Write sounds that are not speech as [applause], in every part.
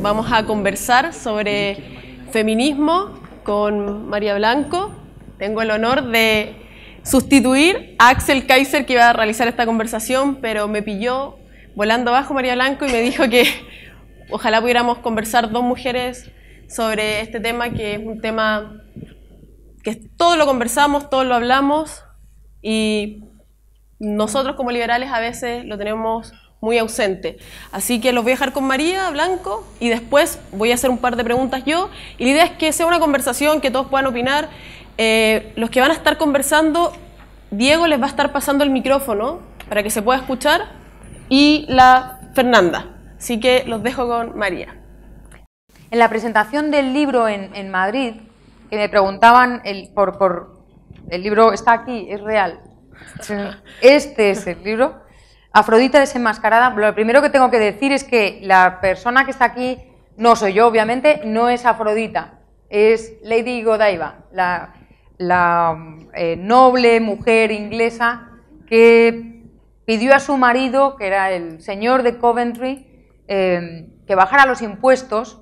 Vamos a conversar sobre feminismo con María Blanco. Tengo el honor de sustituir a Axel Kaiser que iba a realizar esta conversación, pero me pilló volando abajo María Blanco y me dijo que ojalá pudiéramos conversar dos mujeres sobre este tema, que es un tema que todo lo conversamos, todos lo hablamos y nosotros como liberales a veces lo tenemos muy ausente. Así que los voy a dejar con María Blanco y después voy a hacer un par de preguntas yo. Y la idea es que sea una conversación, que todos puedan opinar. Eh, los que van a estar conversando, Diego les va a estar pasando el micrófono para que se pueda escuchar y la Fernanda. Así que los dejo con María. En la presentación del libro en, Madrid, que me preguntaban el, por, por, el libro está aquí, es real. [laughs] Este es el libro. Afrodita desenmascarada, lo primero que tengo que decir es que la persona que está aquí no soy yo, obviamente, no es Afrodita, es Lady Godiva, la, eh, noble mujer inglesa que pidió a su marido, que era el señor de Coventry, em, que bajara los impuestos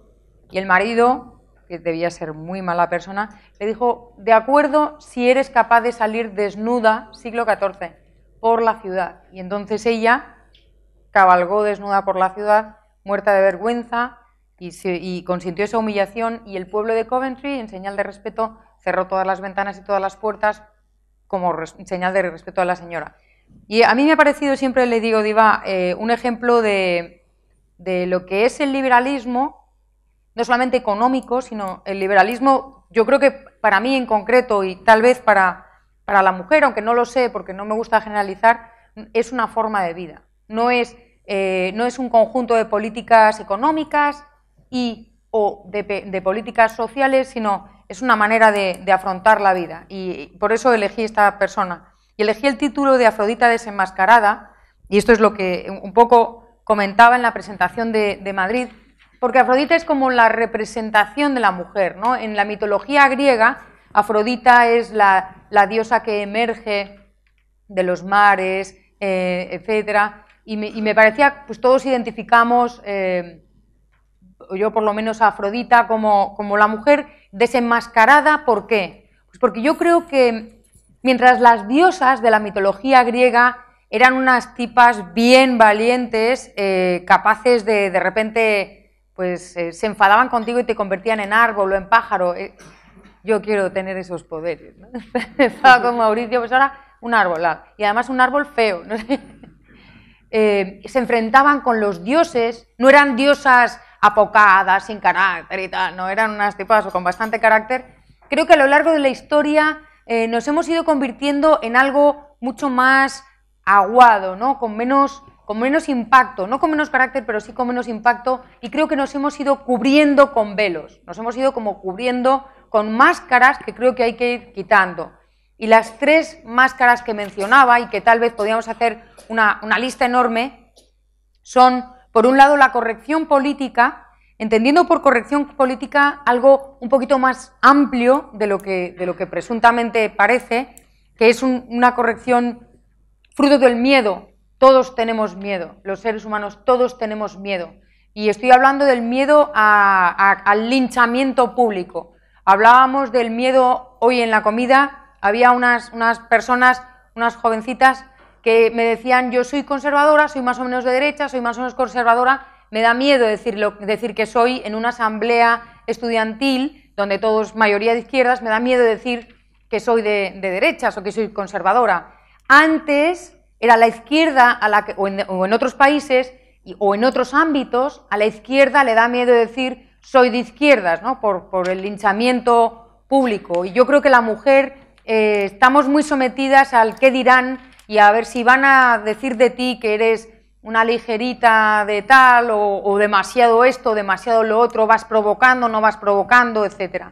y el marido, que debía ser muy mala persona, le dijo, de acuerdo si eres capaz de salir desnuda, siglo XIV la ciudad. Y entonces ella cabalgó desnuda por la ciudad, muerta de vergüenza, y, consintió esa humillación y el pueblo de Coventry, en señal de respeto, cerró todas las ventanas y todas las puertas como señal de respeto a la señora. Y a mí me ha parecido, siempre le digo, Diva, eh, un ejemplo de, de lo que es el liberalismo, no solamente económico, sino el liberalismo, yo creo que para mí en concreto y tal vez para para la mujer, aunque no lo sé porque no me gusta generalizar, es una forma de vida. No es, eh, no es un conjunto de políticas económicas y, o de, políticas sociales, sino es una manera de, afrontar la vida. Y por eso elegí esta persona. Y elegí el título de Afrodita desenmascarada, y esto es lo que un poco comentaba en la presentación de, de Madrid, porque Afrodita es como la representación de la mujer. ¿no? En la mitología griega, Afrodita es la, diosa que emerge de los mares, eh, etc. y me, parecía, pues todos identificamos, eh, yo por lo menos a Afrodita, como, como la mujer desenmascarada, ¿por qué? Pues porque yo creo que mientras las diosas de la mitología griega eran unas tipas bien valientes, eh, capaces de de repente, pues se enfadaban contigo y te convertían en árbol o en pájaro yo quiero tener esos poderes. [laughs] [laughs] Estaba con Mauricio, pues ahora un árbol, ah, y además un árbol feo. [laughs] Eh, se enfrentaban con los dioses, no eran diosas apocadas, sin carácter y tal, no, eran unas tipas con bastante carácter. Creo que a lo largo de la historia eh, nos hemos ido convirtiendo en algo mucho más aguado, ¿no? con, menos, con menos impacto, no con menos carácter, pero sí con menos impacto, y creo que nos hemos ido cubriendo con velos, nos hemos ido como cubriendo con máscaras que creo que hay que ir quitando. Y las tres máscaras que mencionaba y que tal vez podíamos hacer una, lista enorme son, por un lado, la corrección política, entendiendo por corrección política algo un poquito más amplio de lo que, de lo que presuntamente parece, que es una corrección fruto del miedo. Todos tenemos miedo, los seres humanos todos tenemos miedo. Y estoy hablando del miedo al linchamiento público, Hablábamos del miedo hoy en la comida. Había unas, unas personas, unas jovencitas, que me decían, yo soy conservadora, soy más o menos de derecha, soy más o menos conservadora, me da miedo decir que soy en una asamblea estudiantil, donde todos, mayoría de izquierdas, me da miedo decir que soy de, derechas o que soy conservadora. Antes era la izquierda, a la o, en, otros países o en otros ámbitos, a la izquierda le da miedo decir soy de izquierdas, ¿no? por, el linchamiento público. Y yo creo que la mujer eh, estamos muy sometidas al qué dirán y a ver si van a decir de ti que eres una ligerita de tal o, o demasiado esto, demasiado lo otro, vas provocando, no vas provocando, etc.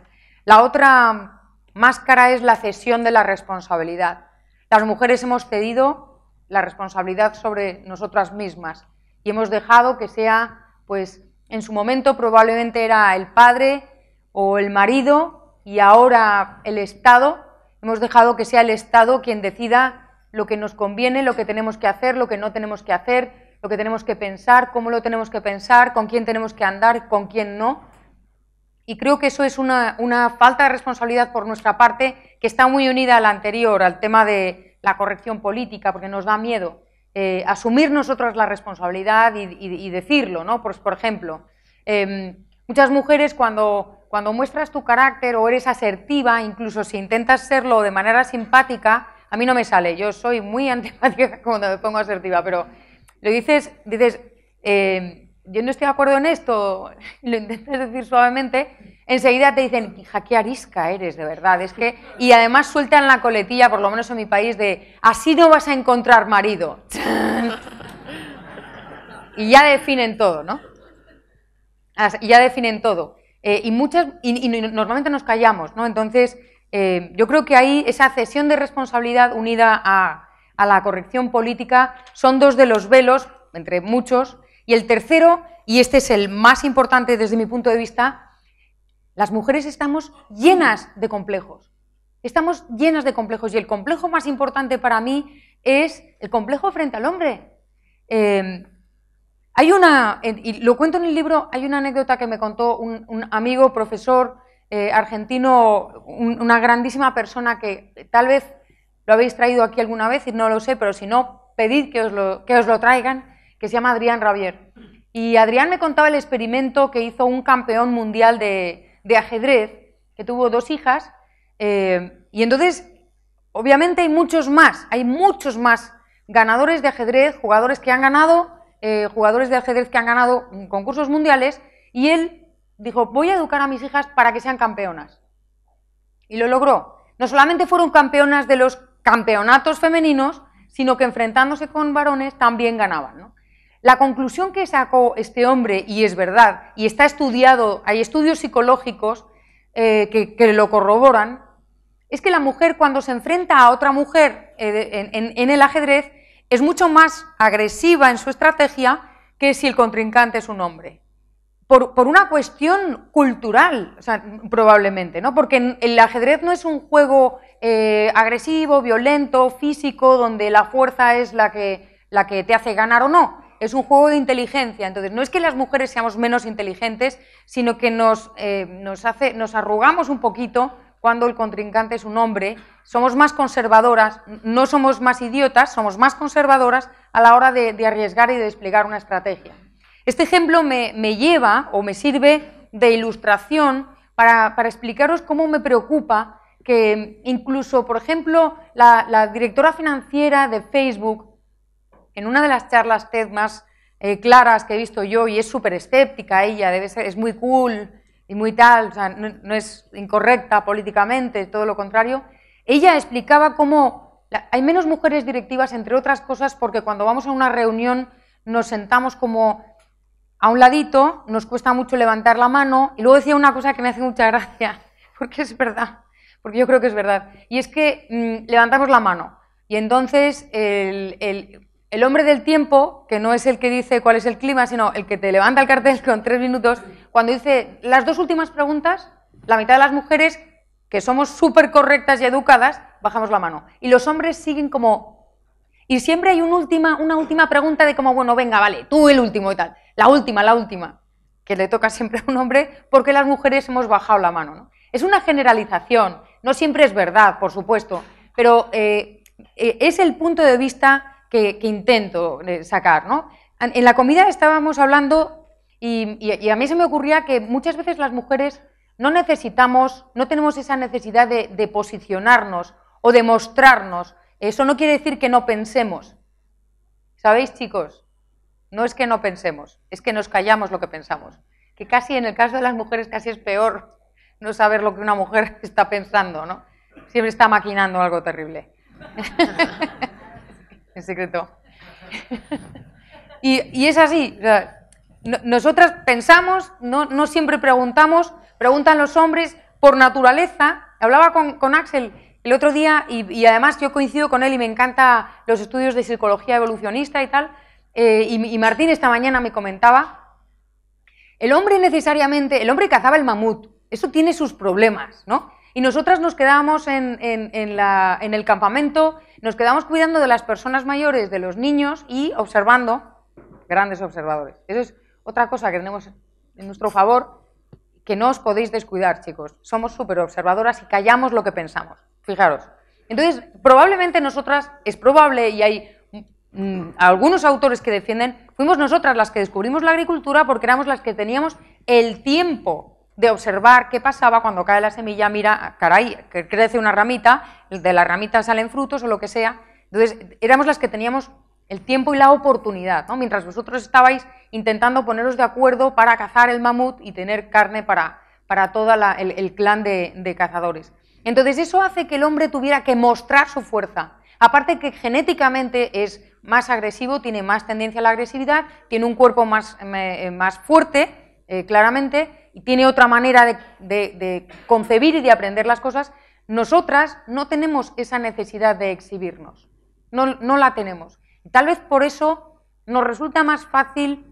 La otra máscara es la cesión de la responsabilidad. Las mujeres hemos cedido la responsabilidad sobre nosotras mismas y hemos dejado que sea pues en su momento probablemente era el padre o el marido y ahora el Estado. Hemos dejado que sea el Estado quien decida lo que nos conviene, lo que tenemos que hacer, lo que no tenemos que hacer, lo que tenemos que pensar, cómo lo tenemos que pensar, con quién tenemos que andar, con quién no. Y creo que eso es una, falta de responsabilidad por nuestra parte que está muy unida a la anterior, al tema de la corrección política, porque nos da miedo. Eh, asumir nosotras la responsabilidad y, decirlo, ¿no? Pues, por ejemplo, em, muchas mujeres cuando, cuando muestras tu carácter o eres asertiva, incluso si intentas serlo de manera simpática, a mí no me sale, yo soy muy [laughs] antipática cuando me pongo asertiva, pero lo dices, dices, em, yo no estoy de acuerdo en esto, [laughs] lo intentas decir suavemente, enseguida te dicen, hija, qué arisca eres, de verdad. Es que, y además sueltan la coletilla, por lo menos en mi país, de así no vas a encontrar marido. [laughs] y ya definen todo, ¿no? Y ya definen todo. Eh, y muchas, y, normalmente nos callamos, ¿no? Entonces, eh, yo creo que ahí esa cesión de responsabilidad unida a, a la corrección política son dos de los velos, entre muchos, y el tercero, y este es el más importante desde mi punto de vista, las mujeres estamos llenas de complejos. Estamos llenas de complejos y el complejo más importante para mí es el complejo frente al hombre. Em, hay una, y lo cuento en el libro, hay una anécdota que me contó un, amigo, profesor eh, argentino, una grandísima persona que tal vez lo habéis traído aquí alguna vez y no lo sé, pero si no, pedid que os lo, que os lo traigan que se llama Adrián Ravier Y Adrián me contaba el experimento que hizo un campeón mundial de, ajedrez, que tuvo dos hijas, eh, y entonces, obviamente hay muchos más, hay muchos más ganadores de ajedrez, jugadores que han ganado, eh, jugadores de ajedrez que han ganado concursos mundiales, y él dijo, voy a educar a mis hijas para que sean campeonas. Y lo logró. No solamente fueron campeonas de los campeonatos femeninos, sino que enfrentándose con varones también ganaban. ¿no? La conclusión que sacó este hombre, y es verdad, y está estudiado, hay estudios psicológicos eh, que, lo corroboran, es que la mujer cuando se enfrenta a otra mujer eh, en, el ajedrez es mucho más agresiva en su estrategia que si el contrincante es un hombre. Por, una cuestión cultural, probablemente, ¿no? Porque el ajedrez no es un juego eh, agresivo, violento, físico, donde la fuerza es la que, la que te hace ganar o no es un juego de inteligencia. Entonces, no es que las mujeres seamos menos inteligentes, sino que nos, eh, nos, hace, nos arrugamos un poquito cuando el contrincante es un hombre, somos más conservadoras, no somos más idiotas, somos más conservadoras a la hora de, arriesgar y de desplegar una estrategia. Este ejemplo me, lleva o me sirve de ilustración para, explicaros cómo me preocupa que incluso, por ejemplo, la directora financiera de Facebook en una de las charlas TED más eh, claras que he visto yo, y es súper escéptica ella, debe ser, es muy cool y muy tal, no, es incorrecta políticamente, todo lo contrario, ella explicaba cómo hay menos mujeres directivas, entre otras cosas, porque cuando vamos a una reunión nos sentamos como a un ladito, nos cuesta mucho levantar la mano, y luego decía una cosa que me hace mucha gracia, [laughs] porque es verdad, porque yo creo que es verdad, y es que mm, levantamos la mano, y entonces el, el hombre del tiempo, que no es el que dice cuál es el clima, sino el que te levanta el cartel con tres minutos, cuando dice las dos últimas preguntas, la mitad de las mujeres, que somos súper correctas y educadas, bajamos la mano. Y los hombres siguen como... Y siempre hay última, una última pregunta de como, bueno, venga, vale, tú el último y tal. La última, la última. Que le toca siempre a un hombre porque las mujeres hemos bajado la mano. ¿no? Es una generalización, no siempre es verdad, por supuesto, pero eh, eh, es el punto de vista que, intento eh, sacar. ¿no? En la comida estábamos hablando y, a mí se me ocurría que muchas veces las mujeres no necesitamos, no tenemos esa necesidad de, posicionarnos o de mostrarnos. Eso no quiere decir que no pensemos. ¿Sabéis, chicos? No es que no pensemos, es que nos callamos lo que pensamos. Que casi en el caso de las mujeres casi es peor no saber lo que una mujer [laughs] está pensando, ¿no? Siempre está maquinando algo terrible. [laughs] en secreto. y, es así. nosotras pensamos, no, siempre preguntamos, preguntan los hombres por naturaleza. Hablaba con, Axel el otro día y, además yo coincido con él y me encanta los estudios de psicología evolucionista y tal. Eh, y, y Martín esta mañana me comentaba, el hombre necesariamente, el hombre cazaba el mamut, eso tiene sus problemas, ¿no? Y nosotras nos quedábamos en, en, el campamento, nos quedábamos cuidando de las personas mayores, de los niños y observando, grandes observadores. Eso es otra cosa que tenemos en nuestro favor, que no os podéis descuidar, chicos. Somos súper observadoras y callamos lo que pensamos. Fijaros. Entonces, probablemente nosotras, es probable, y hay mm, algunos autores que defienden, fuimos nosotras las que descubrimos la agricultura porque éramos las que teníamos el tiempo de observar qué pasaba cuando cae la semilla, mira, caray, que crece una ramita, de la ramita salen frutos o lo que sea. Entonces, éramos las que teníamos el tiempo y la oportunidad, Mientras vosotros estabais intentando poneros de acuerdo para cazar el mamut y tener carne para, para todo el, clan de, cazadores. Entonces, eso hace que el hombre tuviera que mostrar su fuerza. Aparte que genéticamente es más agresivo, tiene más tendencia a la agresividad, tiene un cuerpo más, eh, más fuerte, eh, claramente, y tiene otra manera de, concebir y de aprender las cosas, nosotras no tenemos esa necesidad de exhibirnos. No, la tenemos. tal vez por eso nos resulta más fácil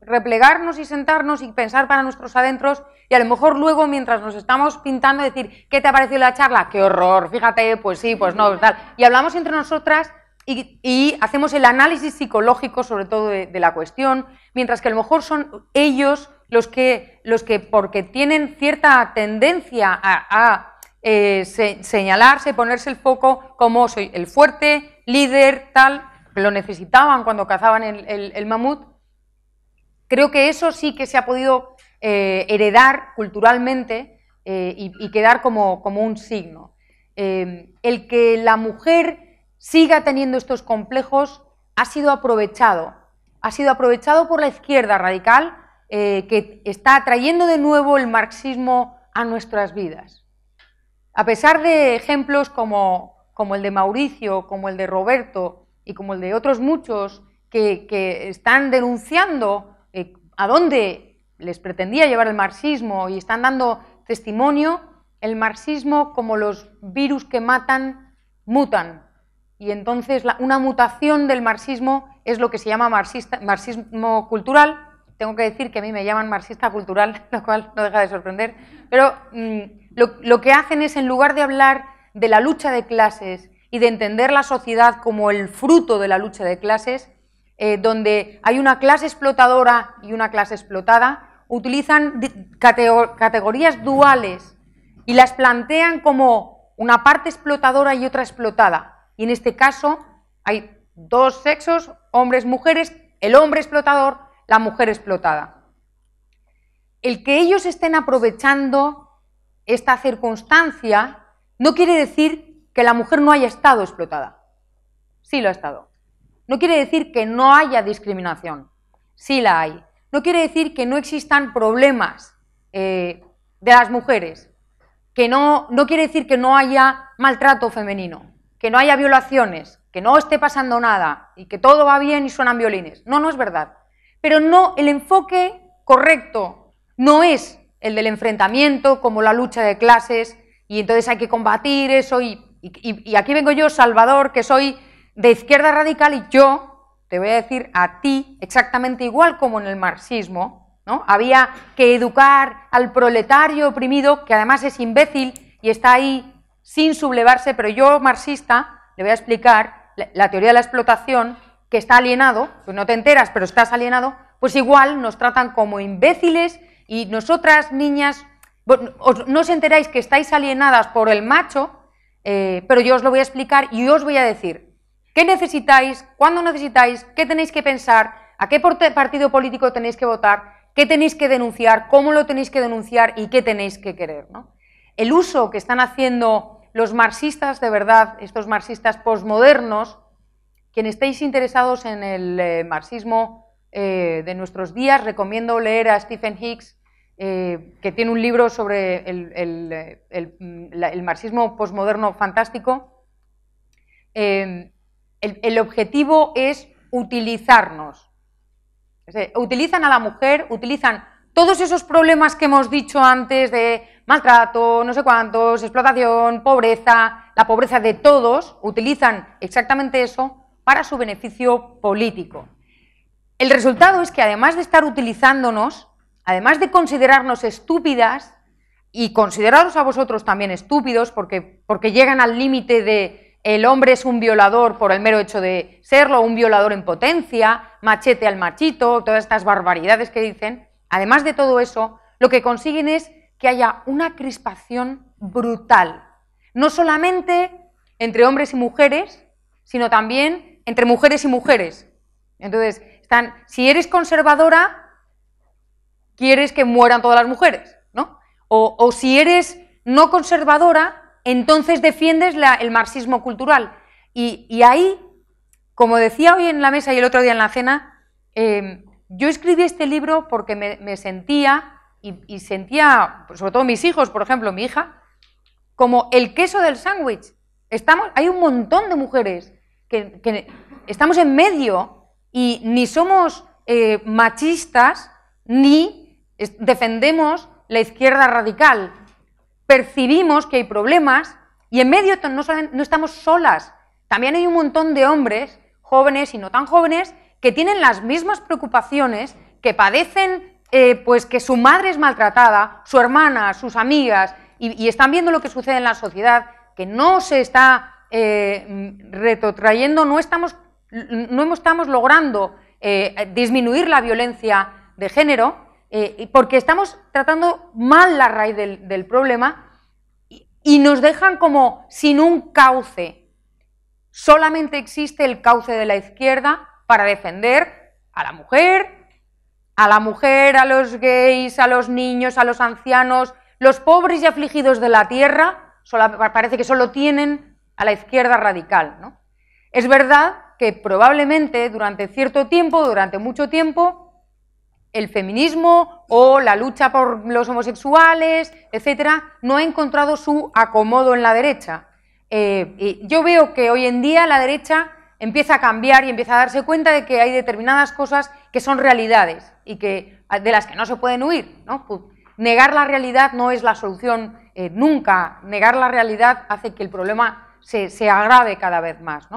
replegarnos y sentarnos y pensar para nuestros adentros y a lo mejor luego mientras nos estamos pintando decir, ¿qué te ha parecido la charla? ¡Qué horror! Fíjate, pues sí, pues no, tal. Y hablamos entre nosotras y, hacemos el análisis psicológico sobre todo de la cuestión, mientras que a lo mejor son ellos los que, los que porque tienen cierta tendencia a, eh, señalarse, ponerse el foco como el fuerte, líder, tal, lo necesitaban cuando cazaban el, mamut, creo que eso sí que se ha podido eh, heredar culturalmente eh, y, quedar como, un signo. el que la mujer siga teniendo estos complejos ha sido aprovechado. Ha sido aprovechado por la izquierda radical eh, que está trayendo de nuevo el marxismo a nuestras vidas. A pesar de ejemplos como, como el de Mauricio, como el de Roberto y como el de otros muchos que, están denunciando eh, a dónde les pretendía llevar el marxismo y están dando testimonio, el marxismo como los virus que matan, mutan. Y entonces una mutación del marxismo es lo que se llama marxista, marxismo cultural, tengo que decir que a mí me llaman marxista cultural, [laughs] lo cual no deja de sorprender, pero mm, lo, lo, que hacen es, en lugar de hablar de la lucha de clases y de entender la sociedad como el fruto de la lucha de clases, eh, donde hay una clase explotadora y una clase explotada, utilizan categorías duales y las plantean como una parte explotadora y otra explotada. Y en este caso hay dos sexos, hombres, mujeres, el hombre explotador la mujer explotada. El que ellos estén aprovechando esta circunstancia no quiere decir que la mujer no haya estado explotada. Sí lo ha estado. No quiere decir que no haya discriminación. Sí la hay. No quiere decir que no existan problemas eh, de las mujeres. Que no, no quiere decir que no haya maltrato femenino, que no haya violaciones, que no esté pasando nada y que todo va bien y suenan violines. No, no es verdad pero no el enfoque correcto no es el del enfrentamiento, como la lucha de clases, y entonces hay que combatir eso, y, aquí vengo yo, Salvador, que soy de izquierda radical, y yo te voy a decir a ti exactamente igual como en el marxismo, ¿no? Había que educar al proletario oprimido, que además es imbécil y está ahí sin sublevarse, pero yo, marxista, le voy a explicar la teoría de la explotación que está alienado, pues no te enteras, pero estás alienado, pues igual nos tratan como imbéciles y nosotras, niñas, pues, os, no os enteráis que estáis alienadas por el macho, eh, pero yo os lo voy a explicar y os voy a decir qué necesitáis, cuándo necesitáis, qué tenéis que pensar, a qué partido político tenéis que votar, qué tenéis que denunciar, cómo lo tenéis que denunciar y qué tenéis que querer. El uso que están haciendo los marxistas, de verdad, estos marxistas posmodernos, quien estéis interesados en el eh, marxismo eh, de nuestros días, recomiendo leer a Stephen Hicks, eh, que tiene un libro sobre el, mm, marxismo posmoderno fantástico. Em, el objetivo es utilizarnos. Utilizan a la mujer, utilizan todos esos problemas que hemos dicho antes de maltrato, no sé cuántos, explotación, pobreza, la pobreza de todos, utilizan exactamente eso para su beneficio político. El resultado es que además de estar utilizándonos, además de considerarnos estúpidas y consideraros a vosotros también estúpidos porque, porque llegan al límite de el hombre es un violador por el mero hecho de serlo, un violador en potencia, machete al machito, todas estas barbaridades que dicen, además de todo eso, lo que consiguen es que haya una crispación brutal, no solamente entre hombres y mujeres, sino también entre mujeres y mujeres. Entonces, están, si eres conservadora, quieres que mueran todas las mujeres, ¿no? O, si eres no conservadora, entonces defiendes la, el marxismo cultural. Y, ahí, como decía hoy en la mesa y el otro día en la cena, em, yo escribí este libro porque me, sentía, y, y, sentía, pues, sobre todo mis hijos, por ejemplo, mi hija, como el queso del sándwich. Estamos, hay un montón de mujeres que, estamos en medio y ni somos eh, machistas ni defendemos la izquierda radical. Percibimos que hay problemas y en medio no, no estamos solas. También hay un montón de hombres, jóvenes y no tan jóvenes, que tienen las mismas preocupaciones, que padecen eh, pues que su madre es maltratada, su hermana, sus amigas, y están viendo lo que sucede en la sociedad, que no se está eh, retrotrayendo, no estamos, no estamos logrando eh, disminuir la violencia de género, eh, porque estamos tratando mal la raíz del, problema y, nos dejan como sin un cauce. Solamente existe el cauce de la izquierda para defender a la mujer, a la mujer, a los gays, a los niños, a los ancianos, los pobres y afligidos de la tierra, parece que solo tienen a la izquierda radical. ¿no? Es verdad que probablemente durante cierto tiempo, durante mucho tiempo, el feminismo o la lucha por los homosexuales, etcétera, no ha encontrado su acomodo en la derecha. Eh, yo veo que hoy en día la derecha empieza a cambiar y empieza a darse cuenta de que hay determinadas cosas que son realidades y que ah, de las que no se pueden huir. ¿no? negar la realidad no es la solución eh, nunca. Negar la realidad hace que el problema se, agrave cada vez más.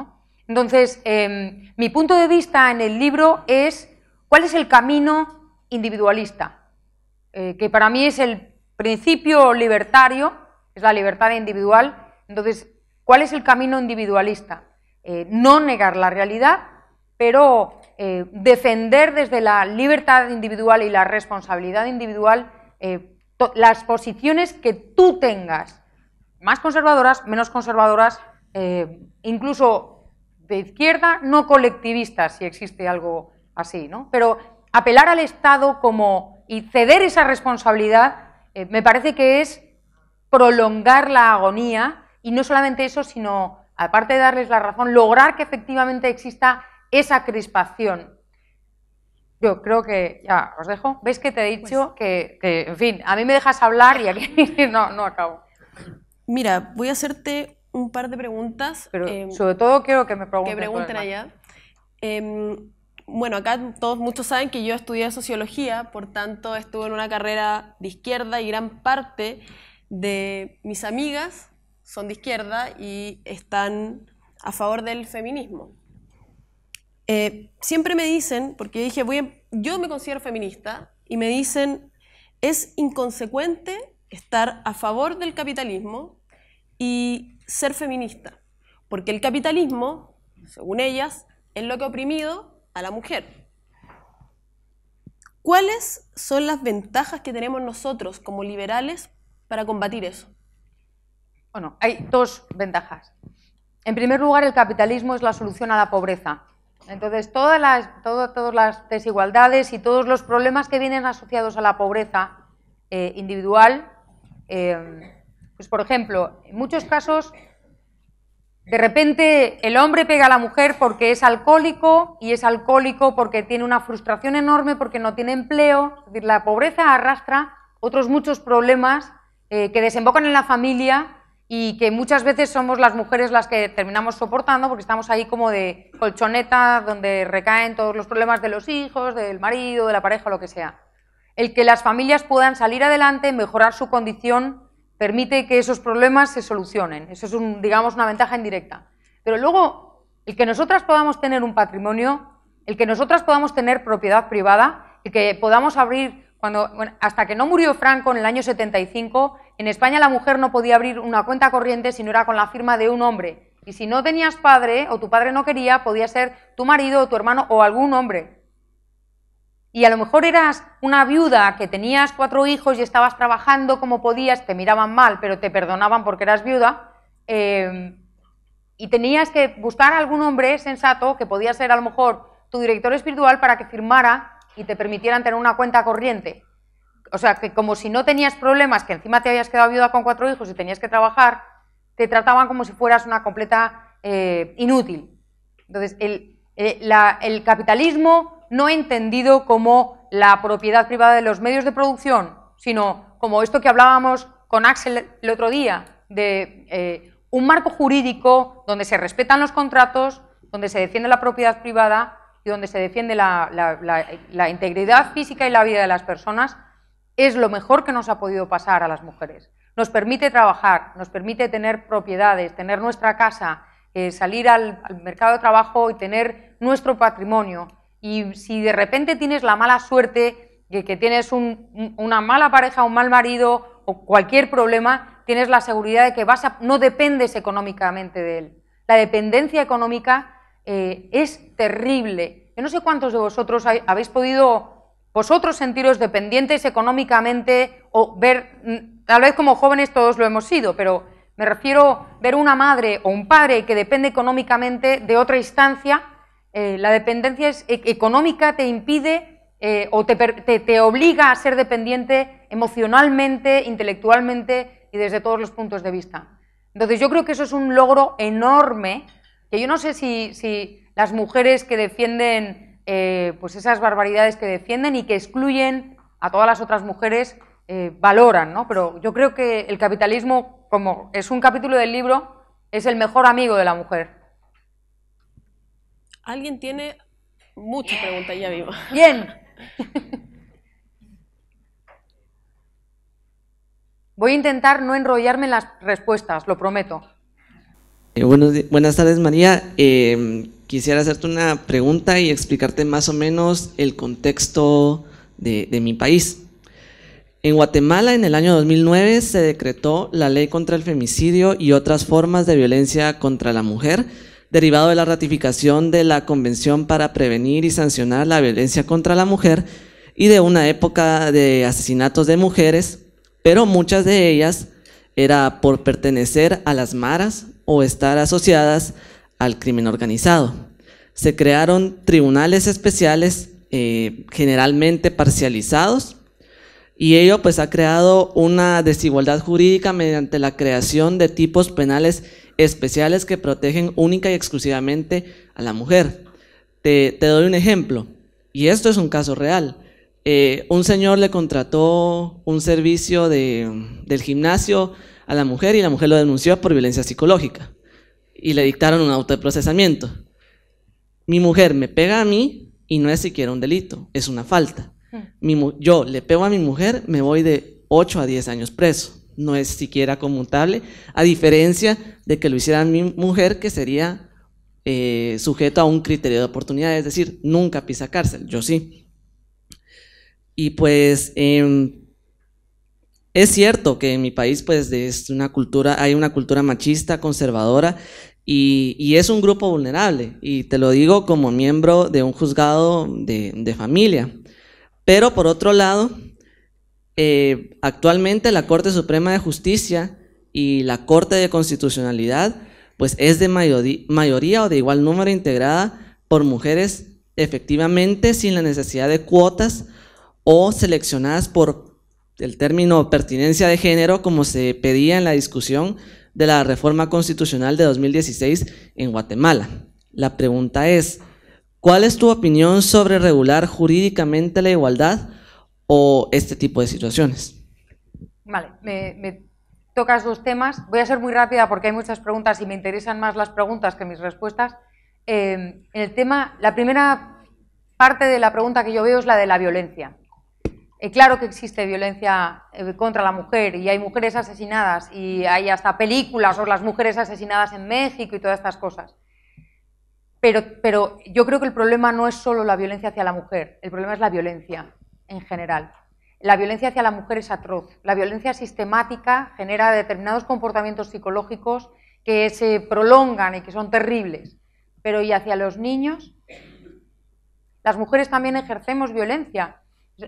Entonces, em, mi punto de vista en el libro es cuál es el camino individualista, eh, que para mí es el principio libertario, es la libertad individual. Entonces, ¿cuál es el camino individualista? Eh, no negar la realidad, pero eh, defender desde la libertad individual y la responsabilidad individual las posiciones que tú tengas más conservadoras, menos conservadoras, eh, incluso de izquierda, no colectivistas, si existe algo así, ¿no? Pero apelar al Estado como y ceder esa responsabilidad eh, me parece que es prolongar la agonía y no solamente eso, sino, aparte de darles la razón, lograr que efectivamente exista esa crispación. Yo creo que ya os dejo. ¿Ves que te he dicho pues que, que, en fin, a mí me dejas hablar y aquí [laughs] no, no acabo. Mira, voy a hacerte un par de preguntas. Pero em, sobre todo quiero que me pregunten. allá. Em, bueno, acá todos muchos saben que yo estudié sociología, por tanto estuve en una carrera de izquierda y gran parte de mis amigas son de izquierda y están a favor del feminismo. Eh, siempre me dicen, porque dije, voy yo me considero feminista, y me dicen, es inconsecuente estar a favor del capitalismo y ser feminista, porque el capitalismo, según ellas, es lo que ha oprimido a la mujer. ¿Cuáles son las ventajas que tenemos nosotros como liberales para combatir eso? Bueno, hay dos ventajas. En primer lugar, el capitalismo es la solución a la pobreza. Entonces, todas las, todas las desigualdades y todos los problemas que vienen asociados a la pobreza eh, individual, eh, pues, por ejemplo, en muchos casos, de repente el hombre pega a la mujer porque es alcohólico y es alcohólico porque tiene una frustración enorme, porque no tiene empleo. Es decir, la pobreza arrastra otros muchos problemas eh, que desembocan en la familia y que muchas veces somos las mujeres las que terminamos soportando porque estamos ahí como de colchoneta donde recaen todos los problemas de los hijos, del marido, de la pareja, lo que sea. El que las familias puedan salir adelante, mejorar su condición permite que esos problemas se solucionen. Eso es, un, digamos, una ventaja indirecta. Pero luego, el que nosotras podamos tener un patrimonio, el que nosotras podamos tener propiedad privada, el que podamos abrir, cuando, hasta que no murió Franco en el año 75, en España la mujer no podía abrir una cuenta corriente si no era con la firma de un hombre. Y si no tenías padre o tu padre no quería, podía ser tu marido o tu hermano o algún hombre y a lo mejor eras una viuda que tenías cuatro hijos y estabas trabajando como podías, te miraban mal, pero te perdonaban porque eras viuda, eh, y tenías que buscar a algún hombre sensato que podía ser a lo mejor tu director espiritual para que firmara y te permitieran tener una cuenta corriente. O sea, que como si no tenías problemas, que encima te habías quedado viuda con cuatro hijos y tenías que trabajar, te trataban como si fueras una completa eh, inútil. Entonces, el, eh, el capitalismo no entendido como la propiedad privada de los medios de producción, sino como esto que hablábamos con Axel el otro día, de eh, un marco jurídico donde se respetan los contratos, donde se defiende la propiedad privada y donde se defiende la, integridad física y la vida de las personas, es lo mejor que nos ha podido pasar a las mujeres. Nos permite trabajar, nos permite tener propiedades, tener nuestra casa, eh, salir al mercado de trabajo y tener nuestro patrimonio, y si de repente tienes la mala suerte, de que tienes una mala pareja, un mal marido o cualquier problema, tienes la seguridad de que vas no dependes económicamente de él. La dependencia económica eh, es terrible. Yo no sé cuántos de vosotros habéis podido vosotros sentiros dependientes económicamente o ver, mm, tal vez como jóvenes todos lo hemos sido, pero me refiero a ver una madre o un padre que depende económicamente de otra instancia eh, la dependencia e-, económica te impide eh, o te, obliga a ser dependiente emocionalmente, intelectualmente y desde todos los puntos de vista. Entonces yo creo que eso es un logro enorme, que yo no sé si, las mujeres que defienden eh, pues esas barbaridades que defienden y que excluyen a todas las otras mujeres valoran, ¿no? Pero yo creo que el capitalismo, como es un capítulo del libro, es el mejor amigo de la mujer. Alguien tiene muchas preguntas ya vivo. Bien. Voy a intentar no enrollarme en las respuestas, lo prometo. Eh, buenas tardes, María. Em, quisiera hacerte una pregunta y explicarte más o menos el contexto de, de mi país. En Guatemala, en el año 2009, se decretó la ley contra el femicidio y otras formas de violencia contra la mujer, derivado de la ratificación de la Convención para prevenir y sancionar la violencia contra la mujer y de una época de asesinatos de mujeres, pero muchas de ellas era por pertenecer a las maras o estar asociadas al crimen organizado. Se crearon tribunales especiales eh, generalmente parcializados y ello pues ha creado una desigualdad jurídica mediante la creación de tipos penales especiales que protegen única y exclusivamente a la mujer. Te, doy un ejemplo, y esto es un caso real. Eh, un señor le contrató un servicio del gimnasio a la mujer y la mujer lo denunció por violencia psicológica y le dictaron un auto de procesamiento. Mi mujer me pega a mí y no es siquiera un delito, es una falta. Hmm. yo le pego a mi mujer, me voy de 8 a 10 años preso no es siquiera conmutable, a diferencia de que lo hiciera mi mujer, que sería eh, sujeto a un criterio de oportunidad, es decir, nunca pisa cárcel, yo sí. Y pues em, es cierto que en mi país pues es una cultura, hay una cultura machista, conservadora, y, es un grupo vulnerable, y te lo digo como miembro de un juzgado de, de familia. Pero por otro lado, eh, actualmente la Corte Suprema de Justicia y la Corte de Constitucionalidad, pues es de mayoría o de igual número integrada por mujeres efectivamente sin la necesidad de cuotas o seleccionadas por el término pertinencia de género como se pedía en la discusión de la reforma constitucional de 2016 en Guatemala. La pregunta es, ¿cuál es tu opinión sobre regular jurídicamente la igualdad o este tipo de situaciones. Vale, me, tocas dos temas. Voy a ser muy rápida porque hay muchas preguntas y me interesan más las preguntas que mis respuestas. En eh, el tema, la primera parte de la pregunta que yo veo es la de la violencia. Eh, claro que existe violencia eh, contra la mujer y hay mujeres asesinadas y hay hasta películas sobre las mujeres asesinadas en México y todas estas cosas. Pero, pero yo creo que el problema no es solo la violencia hacia la mujer, el problema es la violencia en general. La violencia hacia la mujer es atroz. La violencia sistemática genera determinados comportamientos psicológicos que se prolongan y que son terribles. Pero ¿y hacia los niños? Las mujeres también ejercemos violencia.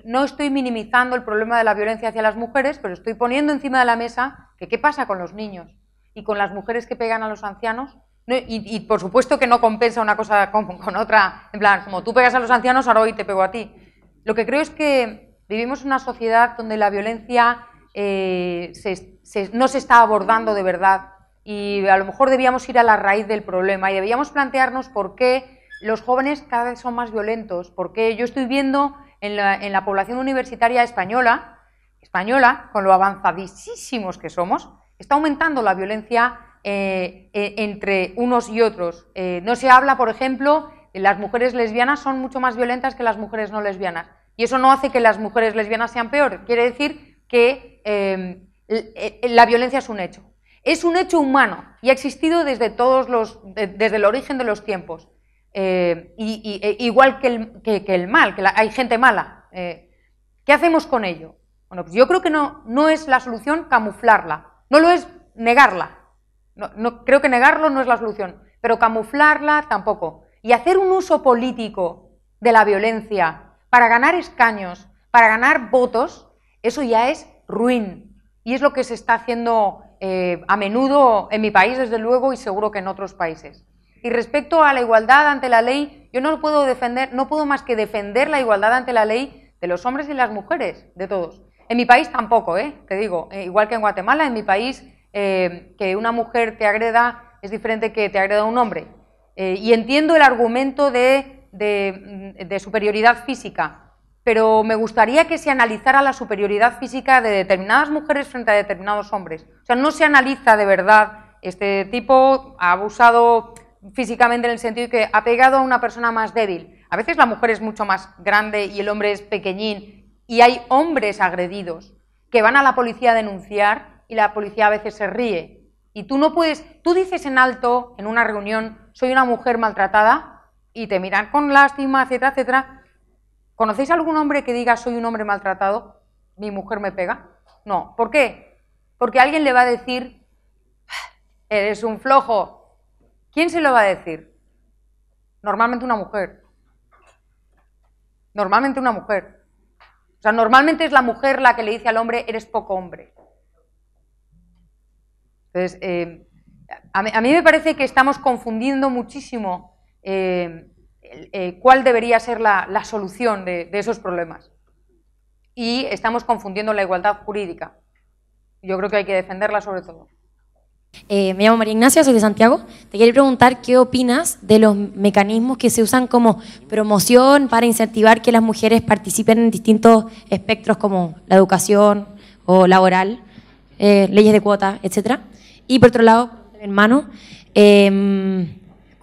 No estoy minimizando el problema de la violencia hacia las mujeres, pero estoy poniendo encima de la mesa que qué pasa con los niños y con las mujeres que pegan a los ancianos. y, por supuesto que no compensa una cosa con, con, otra, en plan, como tú pegas a los ancianos, ahora hoy te pego a ti. Lo que creo es que vivimos una sociedad donde la violencia eh, no se está abordando de verdad y a lo mejor debíamos ir a la raíz del problema y debíamos plantearnos por qué los jóvenes cada vez son más violentos, porque yo estoy viendo en la, población universitaria española, española, con lo avanzadísimos que somos, está aumentando la violencia eh, eh, entre unos y otros. no se habla, por ejemplo, las mujeres lesbianas son mucho más violentas que las mujeres no lesbianas. Y eso no hace que las mujeres lesbianas sean peor. Quiere decir que em, eh, la violencia es un hecho. Es un hecho humano y ha existido desde, todos los, desde el origen de los tiempos. Em, y, e, igual que el, que, el mal, que hay gente mala. Eh, ¿Qué hacemos con ello? Bueno, pues yo creo que no, no es la solución camuflarla, no lo es negarla. no, creo que negarlo no es la solución, pero camuflarla tampoco y hacer un uso político de la violencia para ganar escaños, para ganar votos, eso ya es ruin. Y es lo que se está haciendo eh, a menudo en mi país, desde luego, y seguro que en otros países. Y respecto a la igualdad ante la ley, yo no puedo defender, no puedo más que defender la igualdad ante la ley de los hombres y las mujeres, de todos. En mi país tampoco, ¿eh? te digo, eh, igual que en Guatemala, en mi país que una mujer te agreda es diferente que te agreda un hombre. Eh, y entiendo el argumento de, superioridad física, pero me gustaría que se analizara la superioridad física de determinadas mujeres frente a determinados hombres. O sea, no se analiza de verdad este tipo abusado físicamente en el sentido de que ha pegado a una persona más débil. A veces la mujer es mucho más grande y el hombre es pequeñín y hay hombres agredidos que van a la policía a denunciar y la policía a veces se ríe y tú no puedes, tú dices en alto, en una reunión, soy una mujer maltratada, y te miran con lástima, etcétera, etcétera. ¿Conocéis algún hombre que diga soy un hombre maltratado? Mi mujer me pega. No. ¿Por qué? Porque alguien le va a decir, eres un flojo. ¿Quién se lo va a decir? Normalmente una mujer. Normalmente una mujer. O sea, normalmente es la mujer la que le dice al hombre, eres poco hombre. Entonces, eh, a, mí me parece que estamos confundiendo muchísimo eh, eh, cuál debería ser la, solución de, esos problemas. Y estamos confundiendo la igualdad jurídica. Yo creo que hay que defenderla sobre todo. me llamo María Ignacia, soy de Santiago. Te quiero preguntar qué opinas de los mecanismos que se usan como promoción para incentivar que las mujeres participen en distintos espectros como la educación o laboral, leyes de cuota, etcétera. Y por otro lado, hermano, em,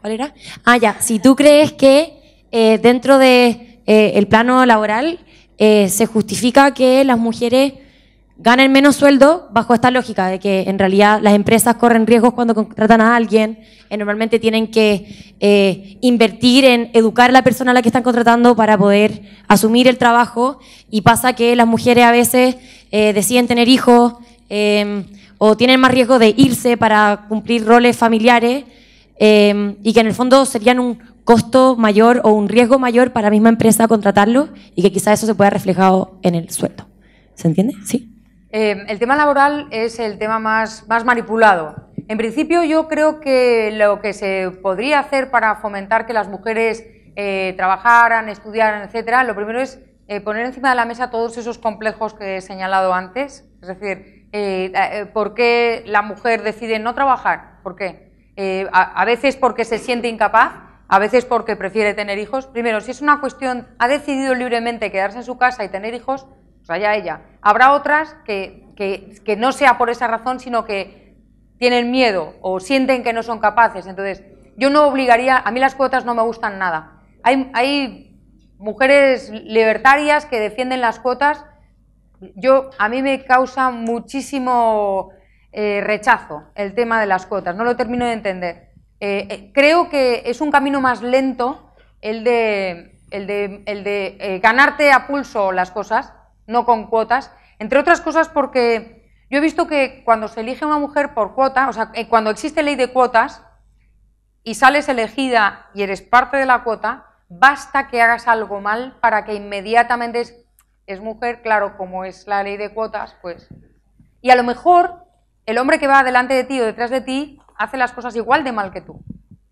¿cuál era? Ah, ya, si tú crees que eh, dentro de eh, plano laboral eh, se justifica que las mujeres ganen menos sueldo bajo esta lógica de que en realidad las empresas corren riesgos cuando contratan a alguien, normalmente tienen que invertir en educar a la persona a la que están contratando para poder asumir el trabajo y pasa que las mujeres a veces deciden tener hijos. Em, o tienen más riesgo de irse para cumplir roles familiares em, y que en el fondo serían un costo mayor o un riesgo mayor para la misma empresa contratarlo y que quizás eso se pueda reflejado en el sueldo. ¿Se entiende? Sí. Em, el tema laboral es el tema más, más manipulado. En principio yo creo que lo que se podría hacer para fomentar que las mujeres eh, trabajaran, estudiaran, etcétera, lo primero es eh, poner encima de la mesa todos esos complejos que he señalado antes, es decir, eh, eh, eh, por qué la mujer decide no trabajar, por qué. a, veces porque se siente incapaz, a veces porque prefiere tener hijos. Primero, si es una cuestión, ha decidido libremente quedarse en su casa y tener hijos, pues allá ella. Habrá otras que, no sea por esa razón, sino que tienen miedo o sienten que no son capaces. Entonces, yo no obligaría, a mí las cuotas no me gustan nada. Hay, hay mujeres libertarias que defienden las cuotas yo, a mí me causa muchísimo eh, rechazo el tema de las cuotas, no lo termino de entender. Eh, eh, creo que es un camino más lento el de, el de, el de ganarte a pulso las cosas, no con cuotas, entre otras cosas porque yo he visto que cuando se elige una mujer por cuota, o sea, cuando existe ley de cuotas y sales elegida y eres parte de la cuota, basta que hagas algo mal para que inmediatamente es mujer, claro, como es la ley de cuotas, pues... Y a lo mejor el hombre que va delante de ti o detrás de ti hace las cosas igual de mal que tú.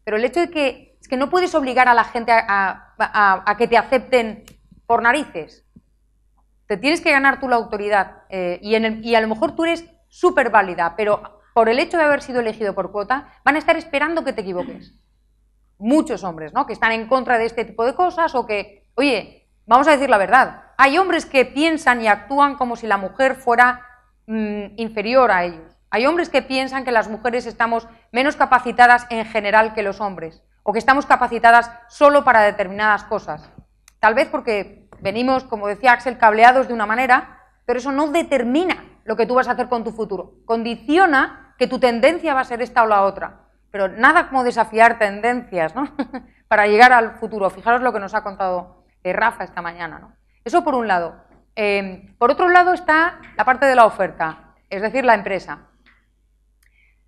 Pero el hecho de que es que no puedes obligar a la gente a, que te acepten por narices. Te tienes que ganar tú la autoridad. Eh, y, y a lo mejor tú eres súper válida, pero por el hecho de haber sido elegido por cuota, van a estar esperando que te equivoques. Muchos hombres, ¿no? Que están en contra de este tipo de cosas o que, oye, vamos a decir la verdad. Hay hombres que piensan y actúan como si la mujer fuera mm, inferior a ellos. Hay hombres que piensan que las mujeres estamos menos capacitadas en general que los hombres o que estamos capacitadas solo para determinadas cosas. Tal vez porque venimos, como decía Axel, cableados de una manera, pero eso no determina lo que tú vas a hacer con tu futuro. Condiciona que tu tendencia va a ser esta o la otra. Pero nada como desafiar tendencias [laughs] para llegar al futuro. Fijaros lo que nos ha contado eh, Rafa esta mañana. ¿no? Eso por un lado. Eh, por otro lado está la parte de la oferta, es decir, la empresa.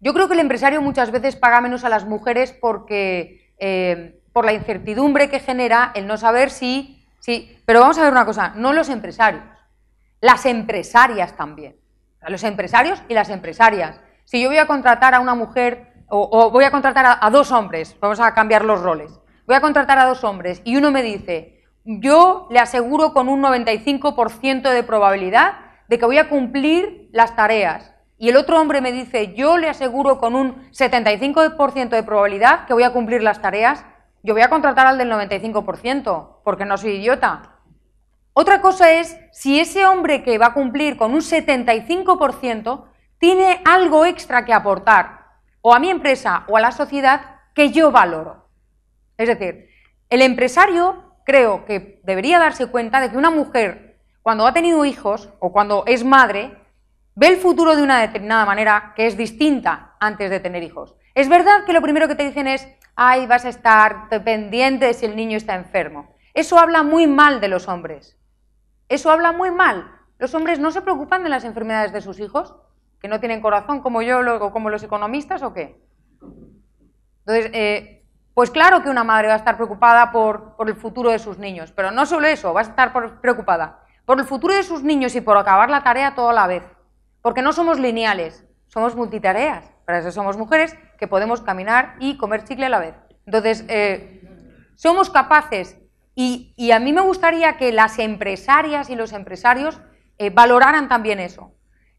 Yo creo que el empresario muchas veces paga menos a las mujeres porque eh, por la incertidumbre que genera el no saber si, sí Pero vamos a ver una cosa, no los empresarios, las empresarias también. Los empresarios y las empresarias. Si yo voy a contratar a una mujer o, voy a contratar a dos hombres, vamos a cambiar los roles, voy a contratar a dos hombres y uno me dice, yo le aseguro con un 95% de probabilidad de que voy a cumplir las tareas. Y el otro hombre me dice, yo le aseguro con un 75% de probabilidad que voy a cumplir las tareas, yo voy a contratar al del 95%, porque no soy idiota. Otra cosa es si ese hombre que va a cumplir con un 75% tiene algo extra que aportar, o a mi empresa o a la sociedad, que yo valoro. Es decir, el empresario creo que debería darse cuenta de que una mujer, cuando ha tenido hijos o cuando es madre, ve el futuro de una determinada manera que es distinta antes de tener hijos. Es verdad que lo primero que te dicen es, ay, vas a estar pendiente si el niño está enfermo. Eso habla muy mal de los hombres. Eso habla muy mal. Los hombres no se preocupan de las enfermedades de sus hijos, que no tienen corazón como yo o como los economistas o qué. Entonces, eh, pues claro que una madre va a estar preocupada por, por el futuro de sus niños, pero no solo eso, va a estar preocupada por el futuro de sus niños y por acabar la tarea toda la vez. Porque no somos lineales, somos multitareas. Para eso somos mujeres que podemos caminar y comer chicle a la vez. Entonces, eh, somos capaces y, a mí me gustaría que las empresarias y los empresarios eh, valoraran también eso.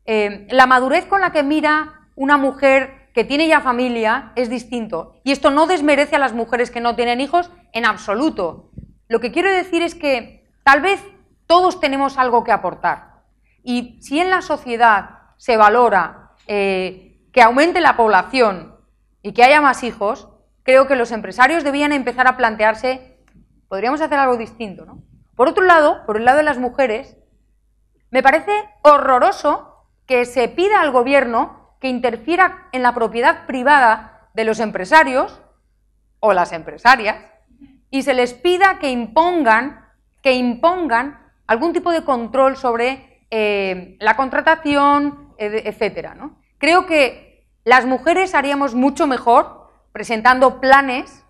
Eh, la madurez con la que mira una mujer que tiene ya familia es distinto. Y esto no desmerece a las mujeres que no tienen hijos en absoluto. Lo que quiero decir es que tal vez todos tenemos algo que aportar. Y si en la sociedad se valora eh, que aumente la población y que haya más hijos, creo que los empresarios debían empezar a plantearse, podríamos hacer algo distinto, Por otro lado, por el lado de las mujeres, me parece horroroso que se pida al gobierno que interfiera en la propiedad privada de los empresarios o las empresarias y se les pida que impongan, que impongan algún tipo de control sobre eh, la contratación, etcétera. ¿no? Creo que las mujeres haríamos mucho mejor presentando planes,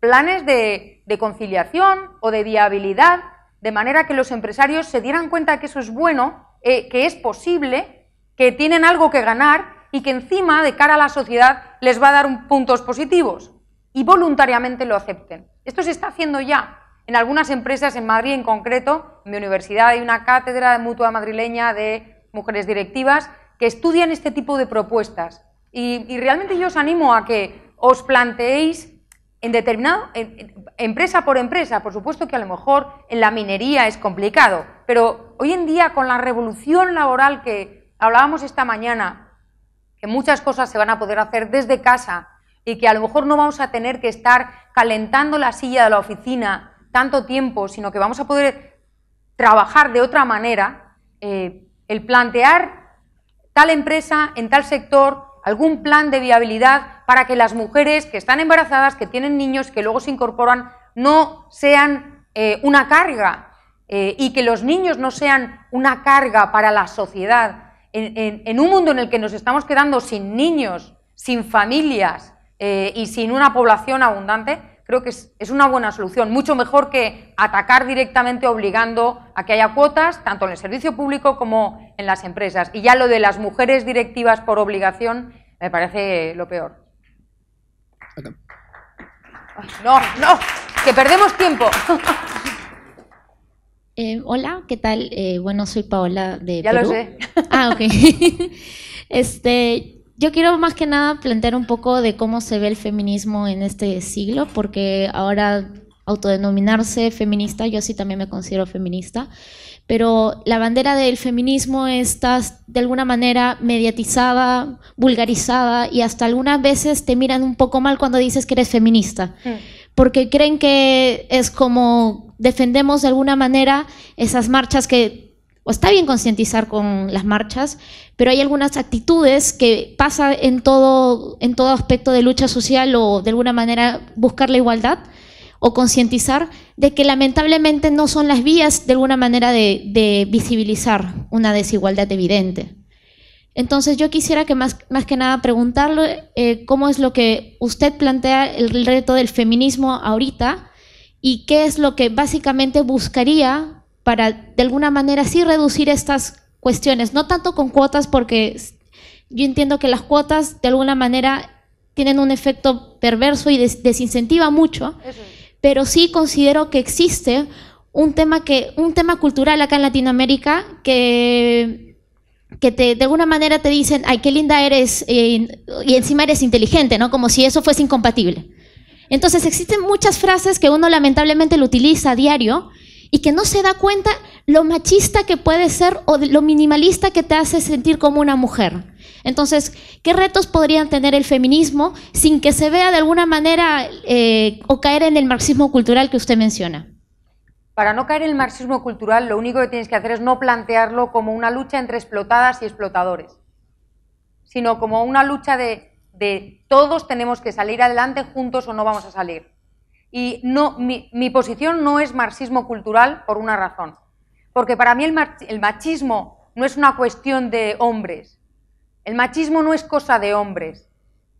planes de, conciliación o de viabilidad, de manera que los empresarios se dieran cuenta que eso es bueno, eh, que es posible que tienen algo que ganar y que encima, de cara a la sociedad, les va a dar puntos positivos y voluntariamente lo acepten. Esto se está haciendo ya. En algunas empresas, en Madrid en concreto, en mi universidad hay una cátedra mutua madrileña de mujeres directivas que estudian este tipo de propuestas. Y, realmente yo os animo a que os planteéis en determinado, empresa por empresa, por supuesto que a lo mejor en la minería es complicado, pero hoy en día con la revolución laboral que, Hablábamos esta mañana que muchas cosas se van a poder hacer desde casa y que a lo mejor no vamos a tener que estar calentando la silla de la oficina tanto tiempo, sino que vamos a poder trabajar de otra manera, eh, el plantear tal empresa en tal sector, algún plan de viabilidad para que las mujeres que están embarazadas, que tienen niños, que luego se incorporan, no sean eh, una carga eh, y que los niños no sean una carga para la sociedad, en, un mundo en el que nos estamos quedando sin niños, sin familias eh, y sin una población abundante, creo que es, es, una buena solución, mucho mejor que atacar directamente obligando a que haya cuotas, tanto en el servicio público como en las empresas. Y ya lo de las mujeres directivas por obligación me parece lo peor. No, no, que perdemos tiempo. [laughs] Eh, hola, ¿qué tal? Eh, bueno, soy Paola de ya lo sé. [laughs] Ah, ok. [laughs] este, yo quiero más que nada plantear un poco de cómo se ve el feminismo en este siglo, porque ahora autodenominarse feminista, yo sí también me considero feminista, pero la bandera del feminismo está de alguna manera mediatizada, vulgarizada y hasta algunas veces te miran un poco mal cuando dices que eres feminista, mm. porque creen que es como defendemos de alguna manera esas marchas que, o está bien concientizar con las marchas, pero hay algunas actitudes que pasa en todo, en todo aspecto de lucha social o de alguna manera buscar la igualdad o concientizar de que lamentablemente no son las vías de alguna manera de, visibilizar una desigualdad evidente. Entonces yo quisiera que más, que nada preguntarle eh, cómo es lo que usted plantea el reto del feminismo ahorita y qué es lo que básicamente buscaría para de alguna manera sí reducir estas cuestiones, no tanto con cuotas porque yo entiendo que las cuotas de alguna manera tienen un efecto perverso y desincentiva mucho, pero sí considero que existe un tema que un tema cultural acá en Latinoamérica que que te, de alguna manera te dicen, ay, qué linda eres eh, y encima eres inteligente, ¿no? Como si eso fuese incompatible. Entonces existen muchas frases que uno lamentablemente lo utiliza a diario y que no se da cuenta lo machista que puede ser o lo minimalista que te hace sentir como una mujer. Entonces, ¿qué retos podrían tener el feminismo sin que se vea de alguna manera eh, o caer en el marxismo cultural que usted menciona? Para no caer en el marxismo cultural, lo único que tienes que hacer es no plantearlo como una lucha entre explotadas y explotadores, sino como una lucha de de todos tenemos que salir adelante juntos o no vamos a salir. Y no, mi, posición no es marxismo cultural por una razón. Porque para mí el, machismo no es una cuestión de hombres. El machismo no es cosa de hombres.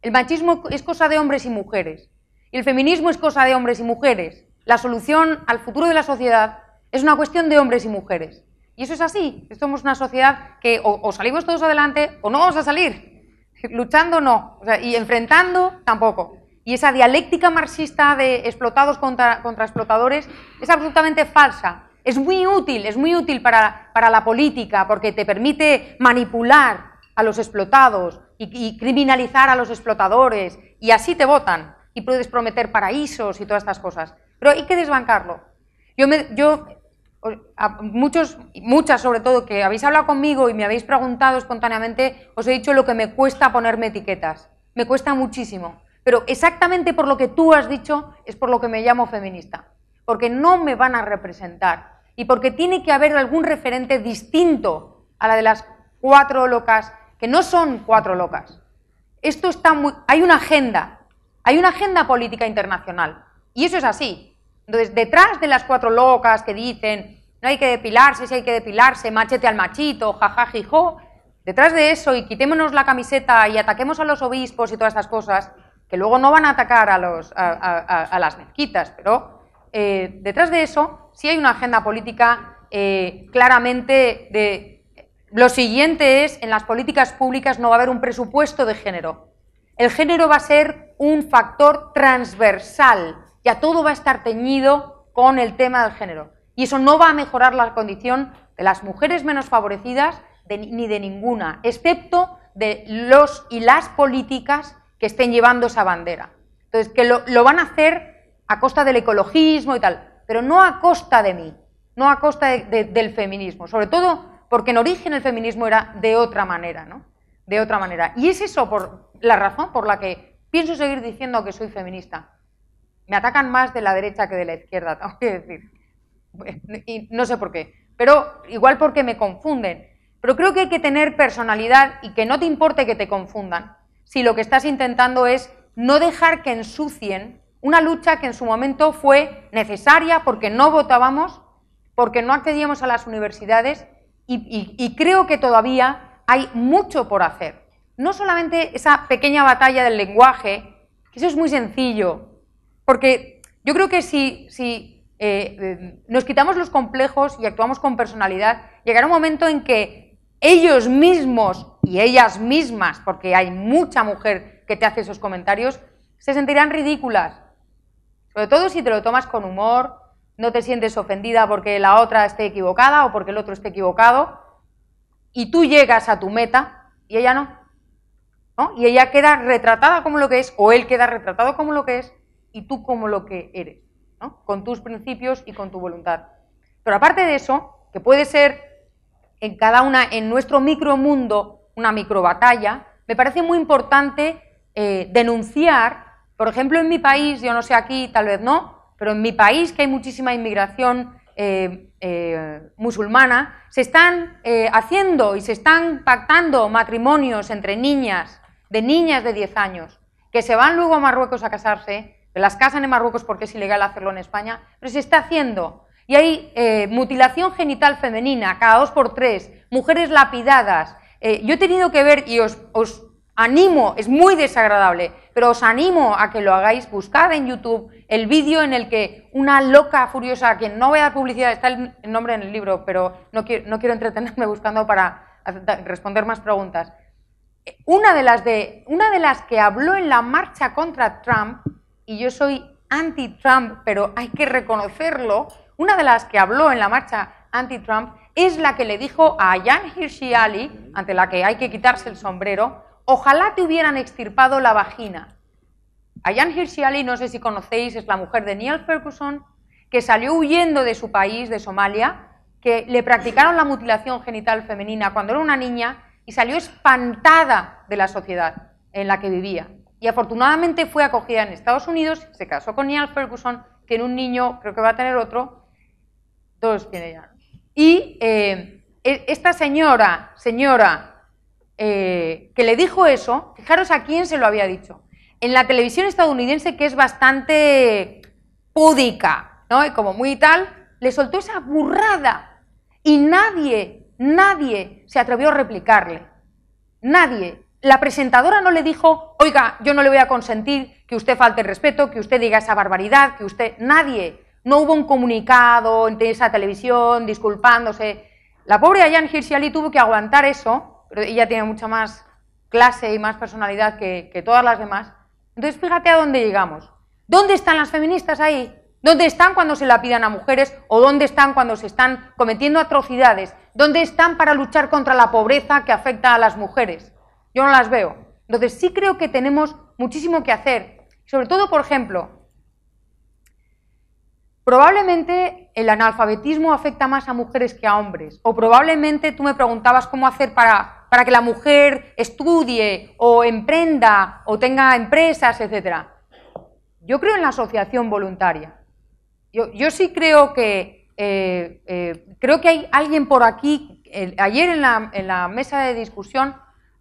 El machismo es cosa de hombres y mujeres. Y el feminismo es cosa de hombres y mujeres. La solución al futuro de la sociedad es una cuestión de hombres y mujeres. Y eso es así. Somos una sociedad que o salimos todos adelante o no vamos a salir. Luchando no, y enfrentando tampoco. Y esa dialéctica marxista de explotados contra, contra, explotadores es absolutamente falsa. Es muy útil, es muy útil para, la política porque te permite manipular a los explotados y, criminalizar a los explotadores y así te votan y puedes prometer paraísos y todas estas cosas. Pero hay que desbancarlo. Yo, me, yo muchos, muchas sobre todo, que habéis hablado conmigo y me habéis preguntado espontáneamente, os he dicho lo que me cuesta ponerme etiquetas. Me cuesta muchísimo. Pero exactamente por lo que tú has dicho es por lo que me llamo feminista. Porque no me van a representar. Y porque tiene que haber algún referente distinto a la de las cuatro locas, que no son cuatro locas. Esto está Hay una agenda. Hay una agenda política internacional. Y eso es así. Entonces, detrás de las cuatro locas que dicen, no hay que depilarse, si hay que depilarse, machete al machito, jajajijo, detrás de eso y quitémonos la camiseta y ataquemos a los obispos y todas esas cosas, que luego no van a atacar a, las mezquitas, pero eh, detrás de eso sí hay una agenda política eh, claramente de... Lo siguiente es, en las políticas públicas no va a haber un presupuesto de género. El género va a ser un factor transversal ya todo va a estar teñido con el tema del género. Y eso no va a mejorar la condición de las mujeres menos favorecidas ni de ninguna, excepto de los y las políticas que estén llevando esa bandera. Entonces, que lo, van a hacer a costa del ecologismo y tal, pero no a costa de mí, no a costa del feminismo, sobre todo porque en origen el feminismo era de otra manera, ¿no? De otra manera. Y es eso por la razón por la que pienso seguir diciendo que soy feminista, me atacan más de la derecha que de la izquierda, [laughs] tengo que decir. Y no sé por qué, pero igual porque me confunden. Pero creo que hay que tener personalidad y que no te importe que te confundan, si lo que estás intentando es no dejar que ensucien una lucha que en su momento fue necesaria porque no votábamos, porque no accedíamos a las universidades y, y creo que todavía hay mucho por hacer. No solamente esa pequeña batalla del lenguaje, que eso es muy sencillo, porque yo creo que si, eh, eh, nos quitamos los complejos y actuamos con personalidad, llegará un momento en que ellos mismos y ellas mismas, porque hay mucha mujer que te hace esos comentarios, se sentirán ridículas. Sobre todo si te lo tomas con humor, no te sientes ofendida porque la otra esté equivocada o porque el otro esté equivocado, y tú llegas a tu meta y ella ¿no? Y ella queda retratada como lo que es, o él queda retratado como lo que es y tú como lo que eres, con tus principios y con tu voluntad. Pero aparte de eso, que puede ser en cada una, en nuestro micromundo, una microbatalla, me parece muy importante eh, denunciar, por ejemplo, en mi país, yo no sé aquí, tal vez no, pero en mi país, que hay muchísima inmigración eh, eh, musulmana, se están haciendo y se están pactando matrimonios entre niñas, de niñas de 10 años, que se van luego a Marruecos a casarse las casan en Marruecos porque es ilegal hacerlo en España, pero se está haciendo. Y hay eh, mutilación genital femenina cada dos por tres, mujeres lapidadas. Eh, yo he tenido que ver y os, animo, es muy desagradable, pero os animo a que lo hagáis, buscad en YouTube el vídeo en el que una loca furiosa, que no voy a dar publicidad, está el nombre en el libro, pero no quiero, no quiero entretenerme [laughs] buscando para responder más preguntas. Eh, una de, las de, una de las que habló en la marcha contra Trump y yo soy anti-Trump, pero hay que reconocerlo, una de las que habló en la marcha anti-Trump es la que le dijo a Jan Hirsi Ali, ante la que hay que quitarse el sombrero, ojalá te hubieran extirpado la vagina. A Jan Hirsi Ali, no sé si conocéis, es la mujer de Neil Ferguson, que salió huyendo de su país, de Somalia, que le practicaron la mutilación genital femenina cuando era una niña y salió espantada de la sociedad en la que vivía y afortunadamente fue acogida en Estados Unidos, se casó con Neil Ferguson, tiene un niño, creo que va a tener otro, dos tiene ya. Y eh, e, esta señora, señora eh, que le dijo eso, fijaros a quién se lo había dicho, en la televisión estadounidense que es bastante púdica, ¿no? Y como muy tal, le soltó esa burrada y nadie, nadie se atrevió a replicarle. Nadie. La presentadora no le dijo, oiga, yo no le voy a consentir que usted falte el respeto, que usted diga esa barbaridad, que usted... Nadie. No hubo un comunicado en esa televisión disculpándose. La pobre Ayan Hirsiali tuvo que aguantar eso, pero ella tiene mucha más clase y más personalidad que, que todas las demás. Entonces, fíjate a dónde llegamos. ¿Dónde están las feministas ahí? ¿Dónde están cuando se la pidan a mujeres o dónde están cuando se están cometiendo atrocidades? ¿Dónde están para luchar contra la pobreza que afecta a las mujeres? Yo no las veo. Entonces sí creo que tenemos muchísimo que hacer. Sobre todo, por ejemplo, Probablemente el analfabetismo afecta más a mujeres que a hombres. O probablemente tú me preguntabas cómo hacer para, que la mujer estudie o emprenda o tenga empresas, etc. Yo creo en la asociación voluntaria. Yo, sí creo que, eh, eh, creo que hay alguien por aquí, ayer en la, en la mesa de discusión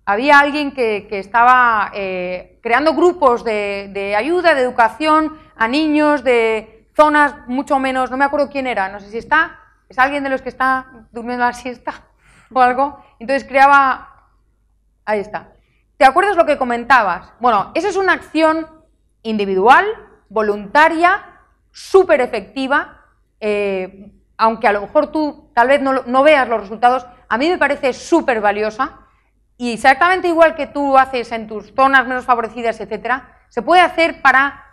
había alguien que, estaba eh, creando grupos de, ayuda, de educación a niños de zonas mucho menos, no me acuerdo quién era, no sé si está, es alguien de los que está durmiendo la siesta [laughs] o algo, entonces creaba, ahí está. ¿Te acuerdas lo que comentabas? Bueno, esa es una acción individual, voluntaria, súper efectiva, eh, aunque a lo mejor tú tal vez no veas los resultados, a mí me parece súper valiosa y exactamente igual que tú haces en tus zonas menos favorecidas, etcétera, se puede hacer para,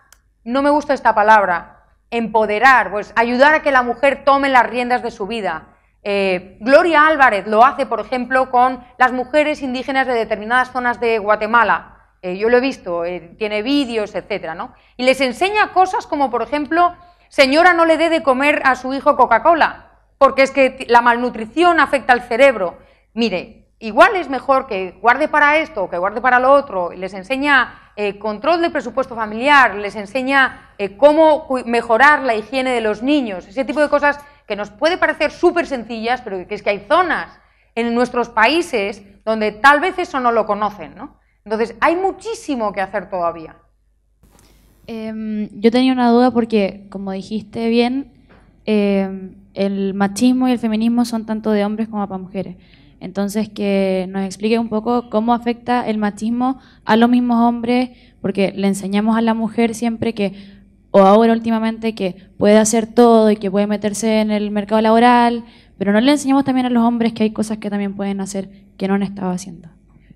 no me gusta esta palabra, empoderar, pues ayudar a que la mujer tome las riendas de su vida. Eh, Gloria Álvarez lo hace, por ejemplo, con las mujeres indígenas de determinadas zonas de Guatemala. Eh, yo lo he visto, eh, tiene vídeos, etcétera, ¿no? Y les enseña cosas como, por ejemplo, señora, no le dé de comer a su hijo Coca-Cola, porque es que la malnutrición afecta al cerebro. Mire, igual es mejor que guarde para esto o que guarde para lo otro, les enseña eh, control del presupuesto familiar, les enseña eh, cómo mejorar la higiene de los niños, ese tipo de cosas que nos puede parecer súper sencillas, pero que es que hay zonas en nuestros países donde tal vez eso no lo conocen, ¿no? Entonces, hay muchísimo que hacer todavía. Em, yo tenía una duda porque, como dijiste bien, em, el machismo y el feminismo son tanto de hombres como para mujeres. Entonces, que nos explique un poco cómo afecta el machismo a los mismos hombres, porque le enseñamos a la mujer siempre que, o ahora últimamente, que puede hacer todo y que puede meterse en el mercado laboral, pero no le enseñamos también a los hombres que hay cosas que también pueden hacer que no han estado haciendo.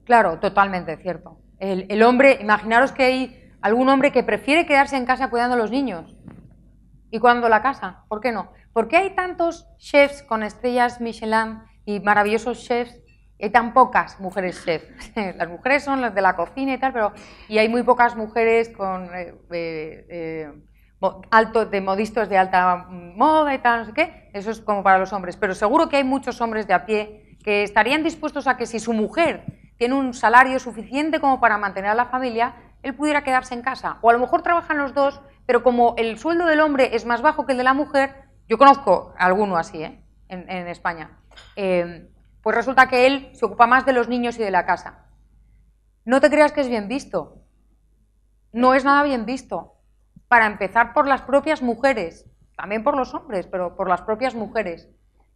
Claro, totalmente cierto. El, hombre, imaginaros que hay algún hombre que prefiere quedarse en casa cuidando a los niños. ¿Y cuando la casa? ¿Por qué no? ¿Por qué hay tantos chefs con estrellas Michelin y maravillosos chefs. Hay eh, tan pocas mujeres chefs, [laughs] las mujeres son las de la cocina y tal, pero y hay muy pocas mujeres con eh, eh, de modistas de alta mm, moda y tal, no sé qué. Eso es como para los hombres. Pero seguro que hay muchos hombres de a pie que estarían dispuestos a que si su mujer tiene un salario suficiente como para mantener a la familia, él pudiera quedarse en casa. O a lo mejor trabajan los dos, pero como el sueldo del hombre es más bajo que el de la mujer, yo conozco alguno así, en España eh, pues resulta que él se ocupa más de los niños y de la casa. No te creas que es bien visto. No es nada bien visto. Para empezar por las propias mujeres, también por los hombres, pero por las propias mujeres.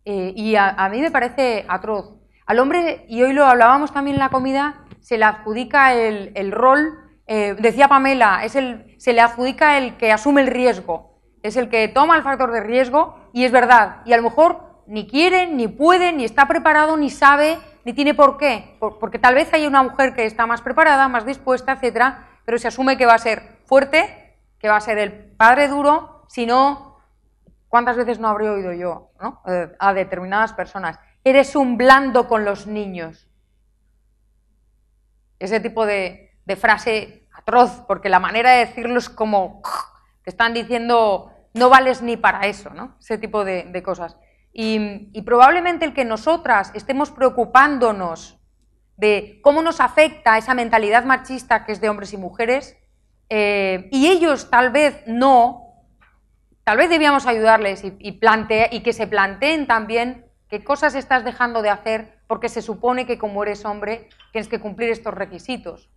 Eh, y a, mí me parece atroz. Al hombre, y hoy lo hablábamos también en la comida, se le adjudica el, rol, eh, decía Pamela, es el, se le adjudica el que asume el riesgo, es el que toma el factor de riesgo, y es verdad. Y a lo mejor ni quiere, ni puede, ni está preparado, ni sabe, ni tiene por qué. porque tal vez hay una mujer que está más preparada, más dispuesta, etcétera, pero se asume que va a ser fuerte, que va a ser el padre duro, si no, ¿cuántas veces no habría oído yo ¿no? Eh, a determinadas personas? Eres un blando con los niños. Ese tipo de, frase atroz, porque la manera de decirlo es como te están diciendo no vales ni para eso, ¿no? Ese tipo de cosas. Y, probablemente el que nosotras estemos preocupándonos de cómo nos afecta esa mentalidad machista que es de hombres y mujeres, eh, y ellos tal vez no, tal vez debíamos ayudarles y, plantea, y que se planteen también qué cosas estás dejando de hacer porque se supone que como eres hombre tienes que cumplir estos requisitos.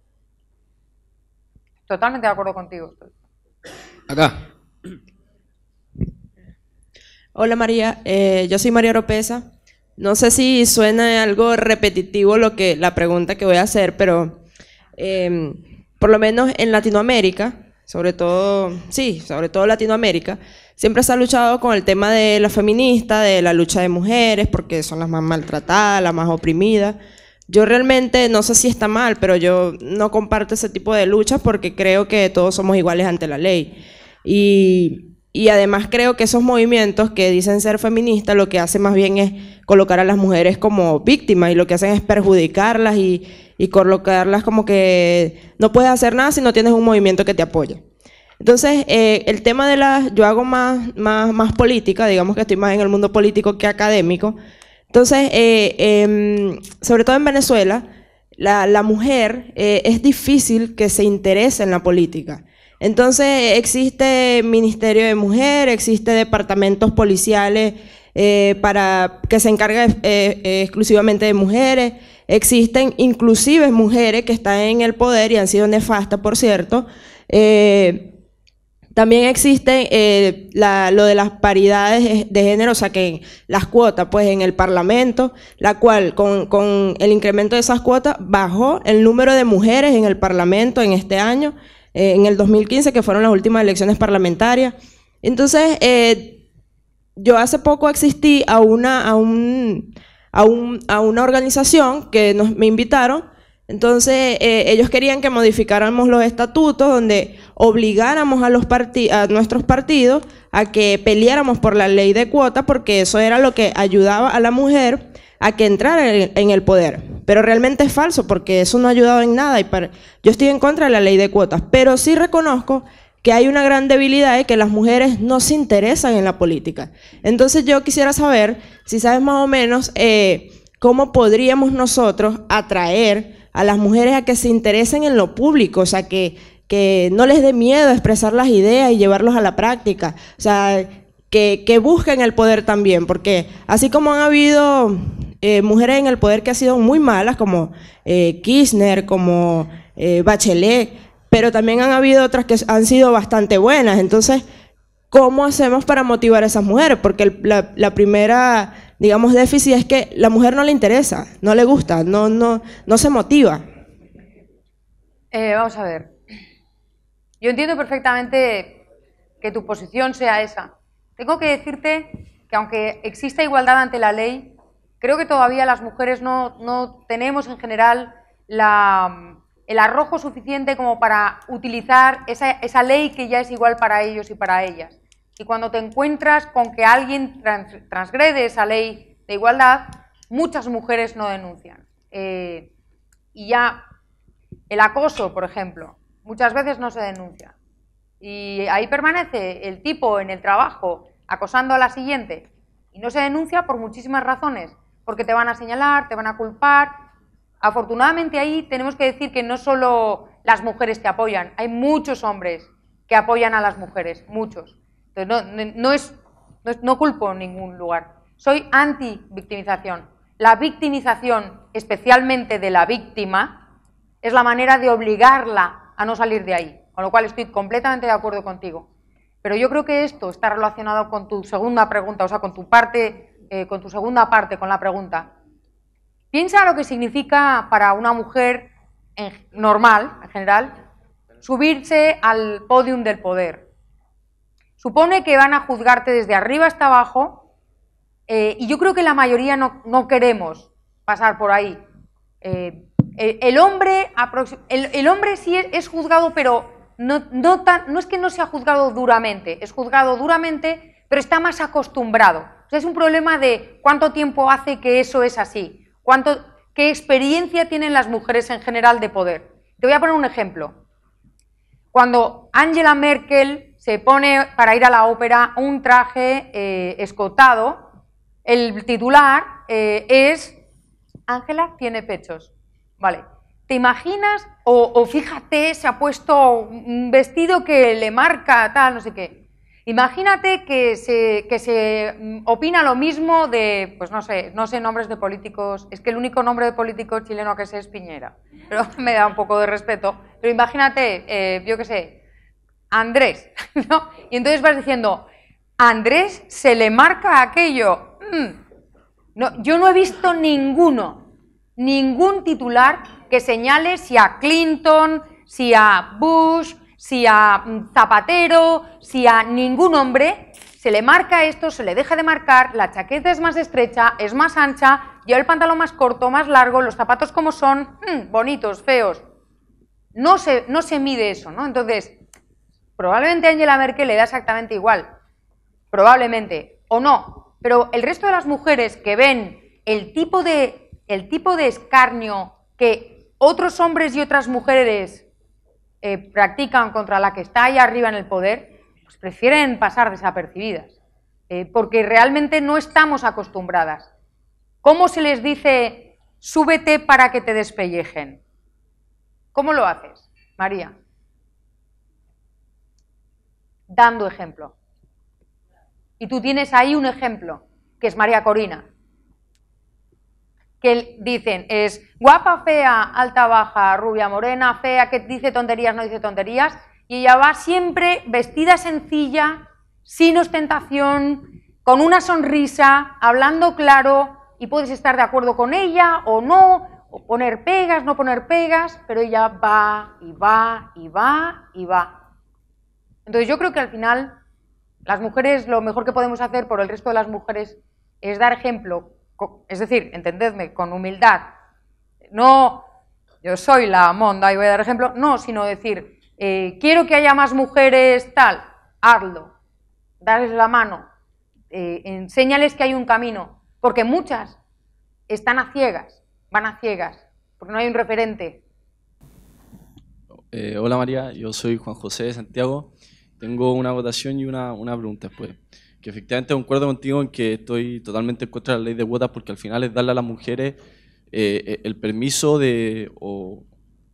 Totalmente de acuerdo contigo. Acá. Hola María, eh, yo soy María Oropesa. No sé si suena algo repetitivo lo que, la pregunta que voy a hacer, pero em, por lo menos en Latinoamérica, sobre todo, sí, sobre todo Latinoamérica, siempre se ha luchado con el tema de la feminista, de la lucha de mujeres, porque son las más maltratadas, las más oprimidas. Yo realmente no sé si está mal, pero yo no comparto ese tipo de luchas porque creo que todos somos iguales ante la ley. Y y además creo que esos movimientos que dicen ser feministas lo que hacen más bien es colocar a las mujeres como víctimas y lo que hacen es perjudicarlas y, colocarlas como que no puedes hacer nada si no tienes un movimiento que te apoye. Entonces, eh, el tema de las, yo hago más, más, política, digamos que estoy más en el mundo político que académico. Entonces, eh, em, sobre todo en Venezuela, la, la mujer eh, es difícil que se interese en la política. Entonces existe Ministerio de Mujer, existe departamentos policiales eh, para que se encarga eh, eh, exclusivamente de mujeres. Existen inclusive mujeres que están en el poder y han sido nefastas, por cierto. también existe lo de las paridades de género, o sea que las cuotas, pues en el Parlamento, la cual con el incremento de esas cuotas bajó el número de mujeres en el Parlamento en este año eh, en el 2015, que fueron las últimas elecciones parlamentarias. Entonces, eh, yo hace poco asistí a una, a, un, a, un, a una organización que me invitaron. Entonces, eh, ellos querían que modificáramos los estatutos donde obligáramos a, los a nuestros partidos a que peleáramos por la ley de cuotas, porque eso era lo que ayudaba a la mujer a que entraran en el poder. Pero realmente es falso porque eso no ha ayudado en nada. Y Yo estoy en contra de la ley de cuotas, pero sí reconozco que hay una gran debilidad de que las mujeres no se interesan en la política. Entonces yo quisiera saber, si sabes más o menos, eh, cómo podríamos nosotros atraer a las mujeres a que se interesen en lo público, o sea, que, que no les dé miedo expresar las ideas y llevarlos a la práctica. O sea, que, que, busquen el poder también, porque así como han habido eh, mujeres en el poder que han sido muy malas, como eh, Kirchner, como eh, Bachelet, pero también han habido otras que han sido bastante buenas. Entonces, ¿cómo hacemos para motivar a esas mujeres? Porque la, primera, digamos, déficit es que la mujer no le interesa, no le gusta, no, no, no se motiva. vamos a ver. Yo entiendo perfectamente que tu posición sea esa. Tengo que decirte que aunque exista igualdad ante la ley, Creo que todavía las mujeres no, tenemos en general el arrojo suficiente como para utilizar esa, ley que ya es igual para ellos y para ellas. Y cuando te encuentras con que alguien transgrede esa ley de igualdad, muchas mujeres no denuncian. Eh, y ya el acoso, por ejemplo, muchas veces no se denuncia. Y ahí permanece el tipo en el trabajo acosando a la siguiente y no se denuncia por muchísimas razones porque te van a señalar, te van a culpar. Afortunadamente ahí tenemos que decir que no solo las mujeres te apoyan, hay muchos hombres que apoyan a las mujeres, muchos. Entonces no, es, no culpo en ningún lugar. Soy anti-victimización. La victimización, especialmente de la víctima, es la manera de obligarla a no salir de ahí, con lo cual estoy completamente de acuerdo contigo. Pero yo creo que esto está relacionado con tu segunda pregunta, o sea, con tu parte eh, con tu segunda parte, con la pregunta. Piensa lo que significa para una mujer normal, en general, subirse al podium del poder. Supone que van a juzgarte desde arriba hasta abajo eh, y yo creo que la mayoría no, queremos pasar por ahí. Eh, el, hombre, el, hombre sí es, juzgado, pero no, no es que no sea juzgado duramente, es juzgado duramente, pero está más acostumbrado es un problema de cuánto tiempo hace que eso es así, cuánto, qué experiencia tienen las mujeres en general de poder. Te voy a poner un ejemplo. Cuando Angela Merkel se pone para ir a la ópera un traje eh, escotado, el titular eh, es Angela tiene pechos. Vale. ¿Te imaginas? o, fíjate, se ha puesto un vestido que le marca tal, no sé qué. Imagínate que se, que se mm, opina lo mismo de, pues no sé, no sé nombres de políticos, es que el único nombre de político chileno que sé es Piñera, [laughs] pero me da un poco de respeto, pero imagínate, eh, yo qué sé, Andrés, [laughs] ¿no? Y entonces vas diciendo, Andrés se le marca aquello. Mm. No, yo no he visto ninguno, ningún titular que señale si a Clinton, si a Bush, si a mm, Zapatero, si a ningún hombre, se le marca esto, se le deja de marcar, la chaqueta es más estrecha, es más ancha, lleva el pantalón más corto, más largo, los zapatos como son, mm, bonitos, feos. No se, no se mide eso, ¿no? Entonces, probablemente a Angela Merkel le da exactamente igual, probablemente, o no, pero el resto de las mujeres que ven el tipo de, el tipo de escarnio que otros hombres y otras mujeres eh, practican contra la que está ahí arriba en el poder, pues prefieren pasar desapercibidas, eh, porque realmente no estamos acostumbradas. ¿Cómo se les dice súbete para que te despellejen? ¿Cómo lo haces, María? Dando ejemplo. Y tú tienes ahí un ejemplo, que es María Corina que dicen es guapa, fea, alta, baja, rubia, morena, fea, que dice tonterías, no dice tonterías, y ella va siempre vestida sencilla, sin ostentación, con una sonrisa, hablando claro, y puedes estar de acuerdo con ella o no, o poner pegas, no poner pegas, pero ella va y va y va y va. Entonces yo creo que al final las mujeres lo mejor que podemos hacer por el resto de las mujeres es dar ejemplo es decir, entendedme, con humildad, no yo soy la monda y voy a dar ejemplo, no, sino decir, eh, quiero que haya más mujeres tal, hazlo, darles la mano, eh, enséñales que hay un camino, porque muchas están a ciegas, van a ciegas, porque no hay un referente. Eh, hola María, yo soy Juan José de Santiago. Tengo una votación y una, una pregunta después. Pues que efectivamente concuerdo contigo en que estoy totalmente en contra de la ley de cuotas porque al final es darle a las mujeres eh, eh, el permiso de, o,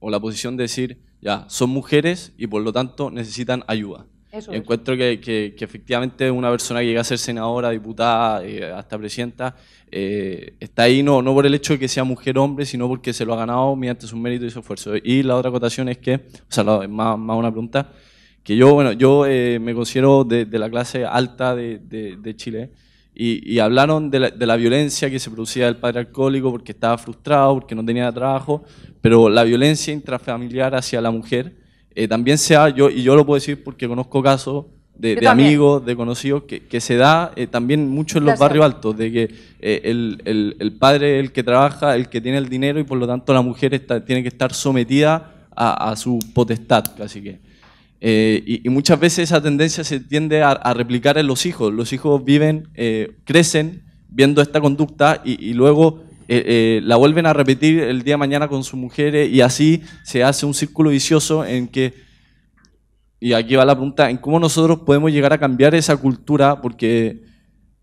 la posición de decir, ya, son mujeres y por lo tanto necesitan ayuda. y encuentro que, efectivamente una persona que llega a ser senadora, diputada, eh, hasta presidenta, está ahí no, no por el hecho de que sea mujer o hombre, sino porque se lo ha ganado mediante su mérito y su esfuerzo. Y la otra acotación es que, o sea, es más, más una pregunta, que yo, bueno, yo eh, me considero de, de, la clase alta de, de, Chile, y, hablaron la, de la, violencia que se producía del padre alcohólico porque estaba frustrado, porque no tenía trabajo, pero la violencia intrafamiliar hacia la mujer eh, también se da, yo, y yo lo puedo decir porque conozco casos de, de amigos, de conocidos, que, que se da eh, también mucho en los barrios altos, de que el, el, el, padre es el que trabaja, el que tiene el dinero y por lo tanto la mujer está, tiene que estar sometida a, su potestad, así que. Eh, y, muchas veces esa tendencia se tiende a, replicar en los hijos. Los hijos viven, eh, crecen viendo esta conducta y, luego eh, la vuelven a repetir el día de mañana con sus mujeres y así se hace un círculo vicioso en que, y aquí va la pregunta, en cómo nosotros podemos llegar a cambiar esa cultura porque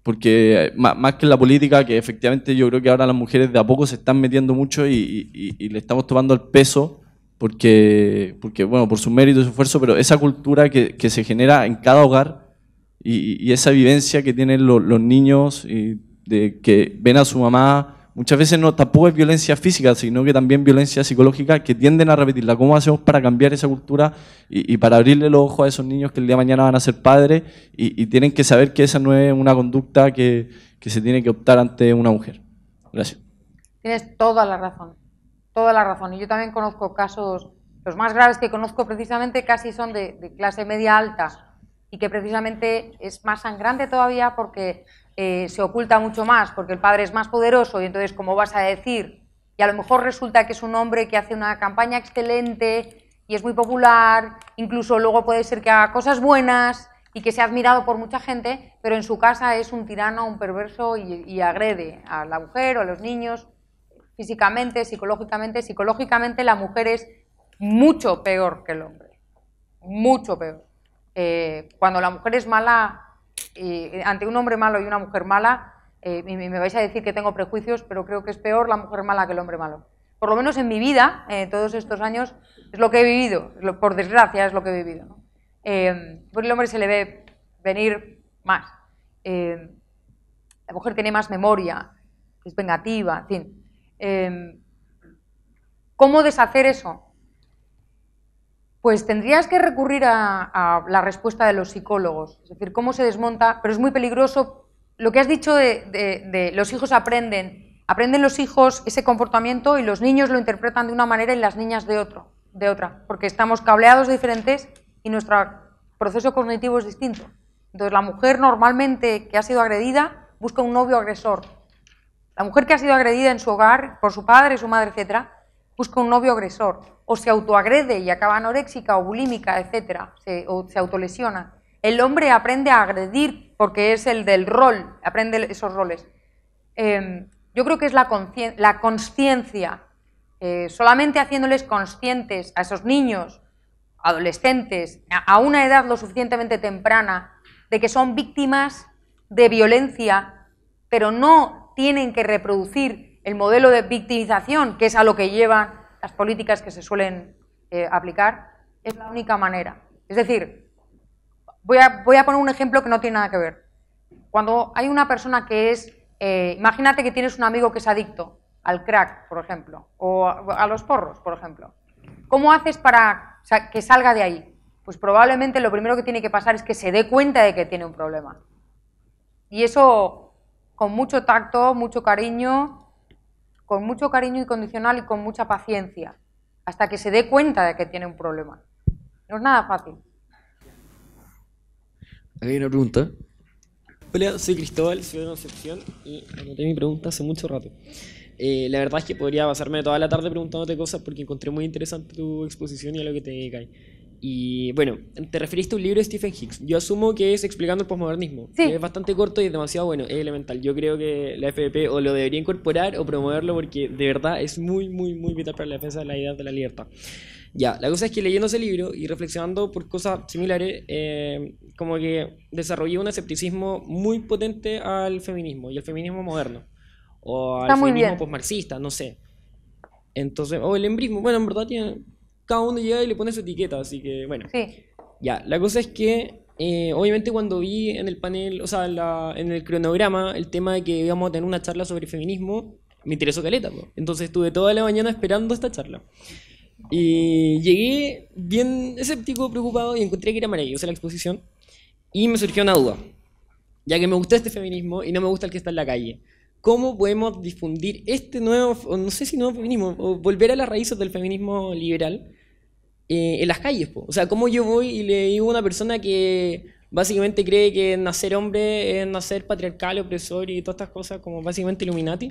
porque más, que la política, que efectivamente yo creo que ahora las mujeres de a poco se están metiendo mucho y, y le estamos tomando el peso, porque, porque bueno, por su mérito y su esfuerzo, pero esa cultura que, que se genera en cada hogar y, esa vivencia que tienen los niños de que ven a su mamá, muchas veces no tampoco es violencia física, sino que también violencia psicológica, que tienden a repetirla. ¿Cómo hacemos para cambiar esa cultura y, para abrirle los ojos a esos niños que el día de mañana van a ser padres y, y tienen que saber que esa no es una conducta que, que se tiene que optar ante una mujer? Gracias. Tienes toda la razón toda la razón. Y yo también conozco casos, los más graves que conozco precisamente casi son de, clase media alta y que precisamente es más sangrante todavía porque eh, se oculta mucho más, porque el padre es más poderoso y entonces, ¿cómo vas a decir? Y a lo mejor resulta que es un hombre que hace una campaña excelente y es muy popular, incluso luego puede ser que haga cosas buenas y que sea admirado por mucha gente, pero en su casa es un tirano, un perverso y, y agrede a la mujer o a los niños físicamente, psicológicamente. Psicológicamente la mujer es mucho peor que el hombre, mucho peor. Eh, cuando la mujer es mala, eh, ante un hombre malo y una mujer mala, eh, me, vais a decir que tengo prejuicios, pero creo que es peor la mujer mala que el hombre malo. Por lo menos en mi vida, todos estos años, es lo que he vivido, por desgracia es lo que he vivido. ¿no? Pues el hombre se le ve venir más. la mujer tiene más memoria, es vengativa, en fin. Em, ¿Cómo deshacer eso? Pues tendrías que recurrir a, la respuesta de los psicólogos, es decir, cómo se desmonta, pero es muy peligroso. Lo que has dicho de, los hijos aprenden, aprenden los hijos ese comportamiento y los niños lo interpretan de una manera y las niñas de, otro, de otra, porque estamos cableados diferentes y nuestro proceso cognitivo es distinto. Entonces la mujer normalmente que ha sido agredida busca un novio agresor, la mujer que ha sido agredida en su hogar por su padre, su madre, etcétera, busca un novio agresor o se autoagrede y acaba anoréxica o bulímica, etcétera, o se autolesiona. El hombre aprende a agredir porque es el del rol, aprende esos roles. Em, yo creo que es la conciencia. Eh, solamente haciéndoles conscientes a esos niños, adolescentes, a una edad lo suficientemente temprana, de que son víctimas de violencia, pero no tienen que reproducir el modelo de victimización, que es a lo que llevan las políticas que se suelen eh, aplicar, es la única manera. Es decir, voy a, voy a, poner un ejemplo que no tiene nada que ver. Cuando hay una persona que es, eh, imagínate que tienes un amigo que es adicto al crack, por ejemplo, o a los porros, por ejemplo. ¿Cómo haces para que salga de ahí? Pues probablemente lo primero que tiene que pasar es que se dé cuenta de que tiene un problema. Y eso con mucho tacto, mucho cariño, con mucho cariño incondicional y con mucha paciencia, hasta que se dé cuenta de que tiene un problema. No es nada fácil. hay una pregunta. Hola, soy Cristóbal, soy de Concepción y anoté mi pregunta hace mucho rato. Eh, la verdad es que podría pasarme toda la tarde preguntándote cosas porque encontré muy interesante tu exposición y a lo que te diga y bueno, te referiste a un libro de Stephen Hicks. Yo asumo que es Explicando el posmodernismo. Sí. Es bastante corto y es demasiado bueno, es elemental. Yo creo que la FDP o lo debería incorporar o promoverlo porque de verdad es muy, muy, muy vital para la defensa de la idea de la libertad. Ya, la cosa es que leyendo ese libro y reflexionando por cosas similares, eh, como que desarrollé un escepticismo muy potente al feminismo y al feminismo moderno. O al feminismo posmarxista, no sé. Entonces, o el embrismo, bueno, en verdad tiene cada uno llega y le pone su etiqueta, así que bueno. Sí. Ya, la cosa es que eh, obviamente cuando vi en el panel, o sea, en, el cronograma, el tema de que íbamos a tener una charla sobre feminismo, me interesó caleta. Entonces estuve toda la mañana esperando esta charla. Y llegué bien escéptico, preocupado, y encontré que era maravillosa la exposición. Y me surgió una duda, ya que me gusta este feminismo y no me gusta el que está en la calle. ¿Cómo podemos difundir este nuevo, no sé si nuevo feminismo, o volver a las raíces del feminismo liberal? Eh, en las calles. Po. O sea, como yo voy y le digo a una persona que básicamente cree que nacer hombre es nacer patriarcal, opresor y todas estas cosas, como básicamente Illuminati?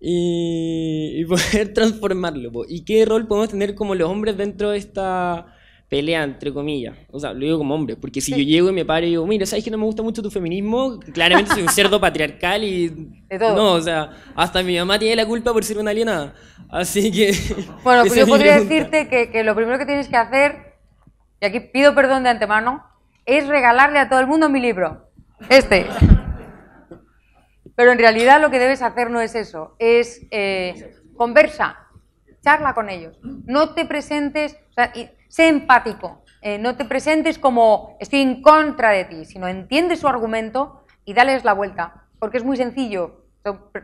Y, [laughs] poder transformarlo. ¿Y qué rol podemos tener como los hombres dentro de esta pelea, entre comillas. O sea, lo digo como hombre, porque si yo llego y me paro y digo, mira, ¿sabes que no me gusta mucho tu feminismo? Claramente soy un [laughs] cerdo patriarcal y... todo. No, o sea, hasta mi mamá tiene la culpa por ser una alienada. Así que... [laughs] Bueno, pues yo podría decirte que, lo primero que tienes que hacer, y aquí pido perdón de antemano, es regalarle a todo el mundo mi libro. Este. Pero en realidad lo que debes hacer no es eso, es eh, conversa, charla con ellos. No te presentes, o sea, sé empático, eh, no te presentes como estoy en contra de ti, sino entiende su argumento y dales la vuelta, porque es muy sencillo,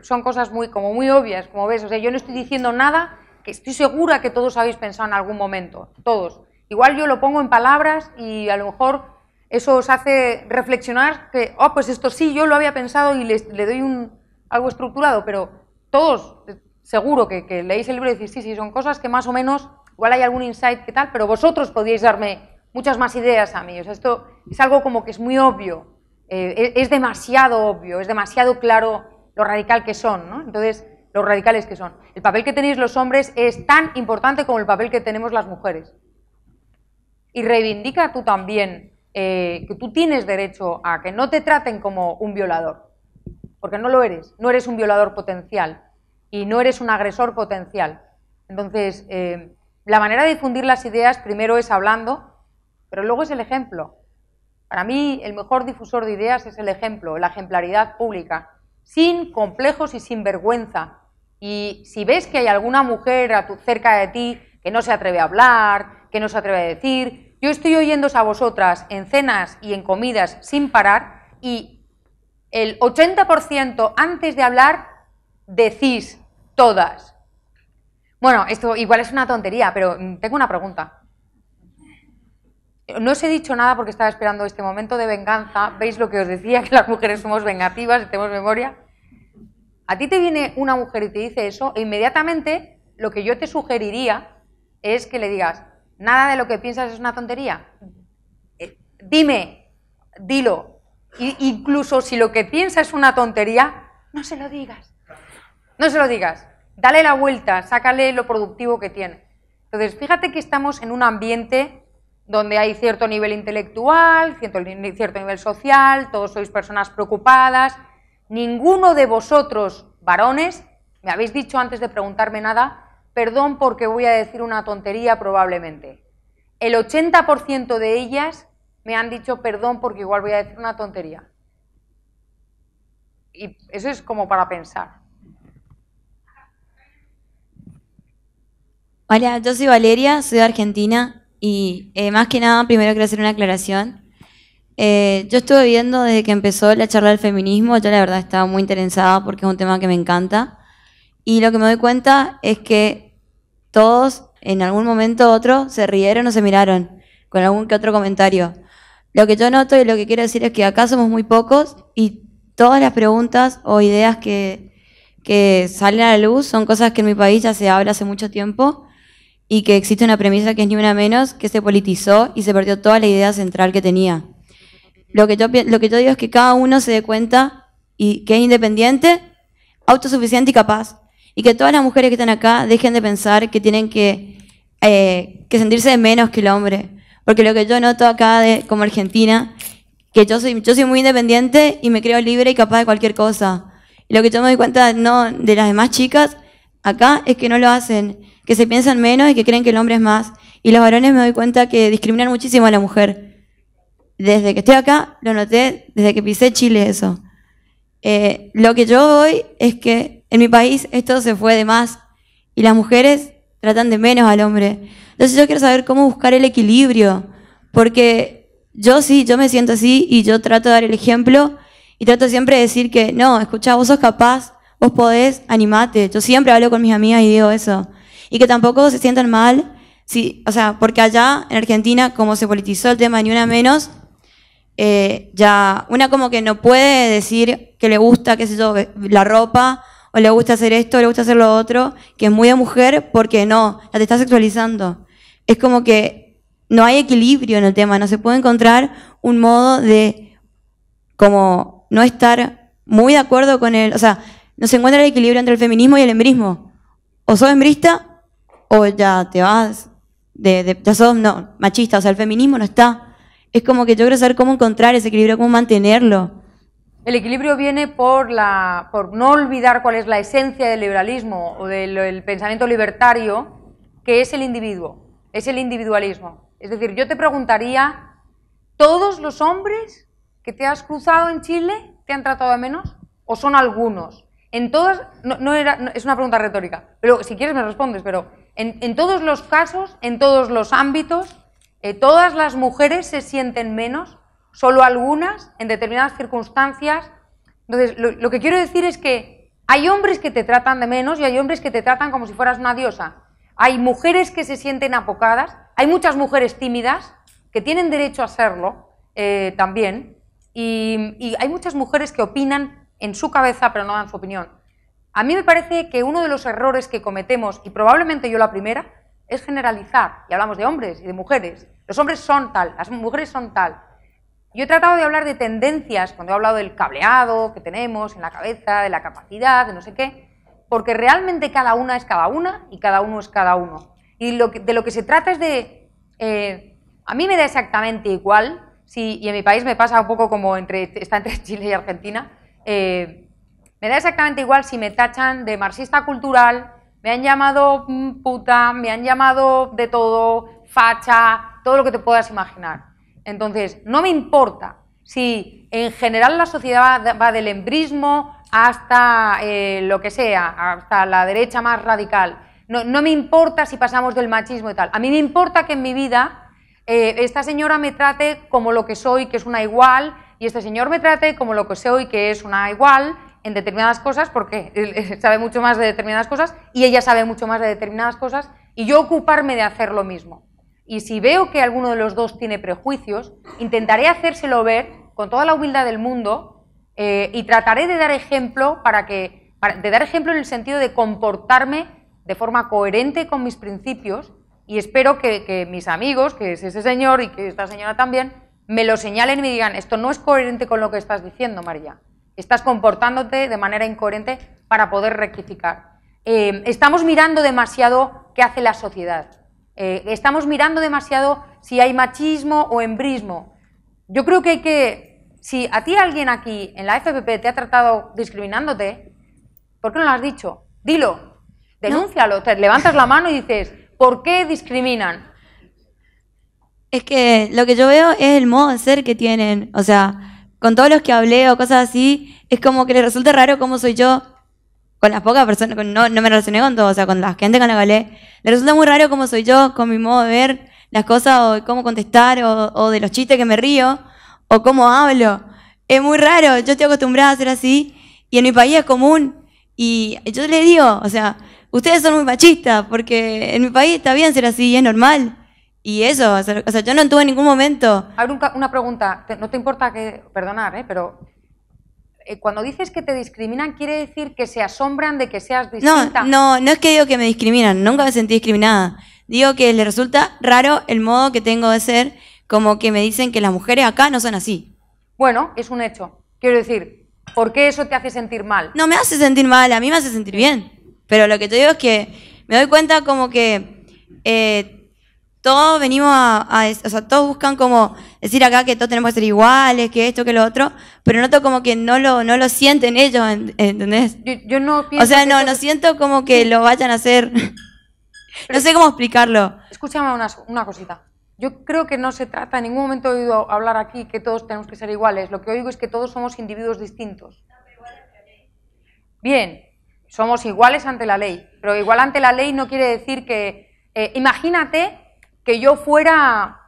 son, cosas muy, como muy obvias, como ves, o sea, yo no estoy diciendo nada que estoy segura que todos habéis pensado en algún momento, todos. Igual yo lo pongo en palabras y a lo mejor eso os hace reflexionar que, oh, pues esto sí, yo lo había pensado y le, doy un, algo estructurado, pero todos eh, seguro que, que leéis el libro y decís, sí, sí, son cosas que más o menos igual hay algún insight que tal, pero vosotros podíais darme muchas más ideas a mí. O sea, esto es algo como que es muy obvio, eh, e-, es, demasiado obvio, es demasiado claro lo radical que son, ¿no? Entonces, los radicales que son. El papel que tenéis los hombres es tan importante como el papel que tenemos las mujeres. Y reivindica tú también eh, que tú tienes derecho a que no te traten como un violador, porque no lo eres, no eres un violador potencial y no eres un agresor potencial. Entonces, eh, la manera de difundir las ideas primero es hablando, pero luego es el ejemplo. Para mí, el mejor difusor de ideas es el ejemplo, la ejemplaridad pública, sin complejos y sin vergüenza. Y si ves que hay alguna mujer a cerca de ti que no se atreve a hablar, que no se atreve a decir, yo estoy oyéndos a vosotras en cenas y en comidas sin parar y el 80% antes de hablar decís todas, bueno, esto igual es una tontería, pero mm, tengo una pregunta. No os he dicho nada porque estaba esperando este momento de venganza. ¿Veis lo que os decía? [laughs] Que las mujeres somos vengativas y tenemos memoria. A ti te viene una mujer y te dice eso, e inmediatamente lo que yo te sugeriría es que le digas, nada de lo que piensas es una tontería. Eh, dime, dilo. incluso si lo que piensas es una tontería, no se lo digas. No se lo digas dale la vuelta, sácale lo productivo que tiene. Entonces, fíjate que estamos en un ambiente donde hay cierto nivel intelectual, cierto, nivel social, todos sois personas preocupadas. Ninguno de vosotros, varones, me habéis dicho antes de preguntarme nada, perdón porque voy a decir una tontería probablemente. El 80% de ellas me han dicho perdón porque igual voy a decir una tontería. Y eso es como para pensar. Hola, yo soy Valeria, soy de Argentina y eh, más que nada primero quiero hacer una aclaración. Eh, yo estuve viendo desde que empezó la charla del feminismo, yo la verdad estaba muy interesada porque es un tema que me encanta y lo que me doy cuenta es que todos en algún momento u otro se rieron o se miraron con algún que otro comentario. Lo que yo noto y lo que quiero decir es que acá somos muy pocos y todas las preguntas o ideas que, que salen a la luz son cosas que en mi país ya se habla hace mucho tiempo y que existe una premisa que es ni una menos, que se politizó y se perdió toda la idea central que tenía. Lo que yo, lo que yo digo es que cada uno se dé cuenta y que es independiente, autosuficiente y capaz. Y que todas las mujeres que están acá dejen de pensar que tienen que, eh, que sentirse menos que el hombre. Porque lo que yo noto acá de, como argentina, que yo soy, yo soy muy independiente y me creo libre y capaz de cualquier cosa. lo que yo me doy cuenta no, de las demás chicas acá es que no lo hacen que se piensan menos y que creen que el hombre es más. Y los varones me doy cuenta que discriminan muchísimo a la mujer. Desde que estoy acá, lo noté, desde que pisé Chile eso. Eh, lo que yo voy es que en mi país esto se fue de más y las mujeres tratan de menos al hombre. Entonces yo quiero saber cómo buscar el equilibrio, porque yo sí, yo me siento así y yo trato de dar el ejemplo y trato siempre de decir que no, escucha, vos sos capaz, vos podés, animate. Yo siempre hablo con mis amigas y digo eso. Y que tampoco se sientan mal, si, o sea, porque allá en Argentina, como se politizó el tema ni una menos, eh, ya una como que no puede decir que le gusta, qué sé yo, eh, la ropa, o le gusta hacer esto, o le gusta hacer lo otro, que es muy de mujer, porque no, la te está sexualizando. Es como que no hay equilibrio en el tema, no se puede encontrar un modo de como no estar muy de acuerdo con él. o sea, no se encuentra el equilibrio entre el feminismo y el embrismo. O sos embrista o ya te vas, de, ya sos no, machista, o sea, el feminismo no está. Es como que yo quiero saber cómo encontrar ese equilibrio, cómo mantenerlo. El equilibrio viene por, la, por no olvidar cuál es la esencia del liberalismo o del pensamiento libertario, que es el individuo, es el individualismo. Es decir, yo te preguntaría, ¿todos los hombres que te has cruzado en Chile te han tratado de menos? ¿O son algunos? En todas, no, era, es una pregunta retórica, pero si quieres me respondes, pero en, todos los casos, en todos los ámbitos, eh, todas las mujeres se sienten menos, solo algunas en determinadas circunstancias. Entonces, lo, que quiero decir es que hay hombres que te tratan de menos y hay hombres que te tratan como si fueras una diosa. Hay mujeres que se sienten apocadas, hay muchas mujeres tímidas que tienen derecho a serlo eh, también, y hay muchas mujeres que opinan en su cabeza pero no dan su opinión. A mí me parece que uno de los errores que cometemos, y probablemente yo la primera, es generalizar. Y hablamos de hombres y de mujeres. Los hombres son tal, las mujeres son tal. Yo he tratado de hablar de tendencias cuando he hablado del cableado que tenemos en la cabeza, de la capacidad, de no sé qué, porque realmente cada una es cada una y cada uno es cada uno. Y de lo que se trata es de... Eh, a mí me da exactamente igual, si, y en mi país me pasa un poco como entre, está entre Chile y Argentina, eh, me da exactamente igual si me tachan de marxista cultural, me han llamado mm, puta, me han llamado de todo, facha, todo lo que te puedas imaginar. Entonces, no me importa si en general la sociedad va del embrismo hasta eh, lo que sea, hasta la derecha más radical. No, me importa si pasamos del machismo y tal. A mí me importa que en mi vida eh, esta señora me trate como lo que soy, que es una igual, y este señor me trate como lo que soy, que es una igual, en determinadas cosas porque él sabe mucho más de determinadas cosas y ella sabe mucho más de determinadas cosas y yo ocuparme de hacer lo mismo. Y si veo que alguno de los dos tiene prejuicios, intentaré hacérselo ver con toda la humildad del mundo eh, y trataré de dar ejemplo para que, de dar ejemplo en el sentido de comportarme de forma coherente con mis principios y espero que, que mis amigos, que es ese señor y que esta señora también, me lo señalen y me digan, esto no es coherente con lo que estás diciendo, María Estás comportándote de manera incoherente para poder rectificar. Eh, estamos mirando demasiado qué hace la sociedad. Eh, estamos mirando demasiado si hay machismo o embrismo. Yo creo que hay que, si a ti alguien aquí en la FPP te ha tratado discriminándote, ¿por qué no lo has dicho? Dilo, denúncialo, te levantas la mano y dices, ¿por qué discriminan? Es que lo que yo veo es el modo de ser que tienen, o sea, con todos los que hablé o cosas así, es como que les resulta raro cómo soy yo con las pocas personas, con, no, no, me relacioné con todo, o sea, con la gente con la que hablé. Les resulta muy raro cómo soy yo, con mi modo de ver las cosas o cómo contestar o, o de los chistes que me río o cómo hablo. Es muy raro, yo estoy acostumbrada a ser así y en mi país es común. Y yo les digo, o sea, ustedes son muy machistas porque en mi país está bien ser así, es normal. Y eso, o sea, yo no tuve en ningún momento. Ahora una pregunta, no te importa que, perdonar, ¿eh? pero eh, cuando dices que te discriminan, ¿quiere decir que se asombran de que seas distinta? No, no, es que digo que me discriminan, nunca me sentí discriminada. Digo que le resulta raro el modo que tengo de ser, como que me dicen que las mujeres acá no son así. Bueno, es un hecho. Quiero decir, ¿por qué eso te hace sentir mal? No me hace sentir mal, a mí me hace sentir bien. Pero lo que te digo es que me doy cuenta como que... Eh, todos venimos a, o sea, todos buscan como decir acá que todos tenemos que ser iguales, que esto, que lo otro, pero noto como que no lo, no lo sienten ellos, ¿entendés? Yo, yo no pienso O sea, no, no siento como que lo vayan a hacer. [laughs] no sé cómo explicarlo. Escúchame una, cosita. Yo creo que no se trata, en ningún momento he oído hablar aquí que todos tenemos que ser iguales. Lo que oigo es que todos somos individuos distintos. Bien, somos iguales ante la ley, pero igual ante la ley no quiere decir que... Eh, imagínate que yo fuera,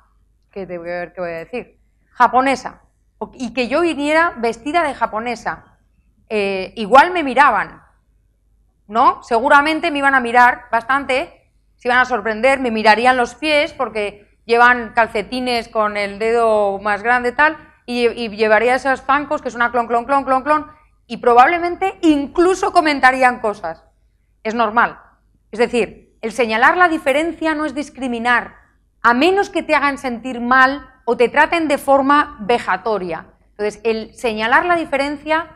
que te voy a decir, japonesa, y que yo viniera vestida de japonesa, eh, igual me miraban, ¿no? Seguramente me iban a mirar bastante, se iban a sorprender, me mirarían los pies porque llevan calcetines con el dedo más grande tal, y, y llevaría esos zancos que es una clon, clon, clon, clon, clon, y probablemente incluso comentarían cosas. Es normal. Es decir, el señalar la diferencia no es discriminar, a menos que te hagan sentir mal o te traten de forma vejatoria. Entonces, el señalar la diferencia,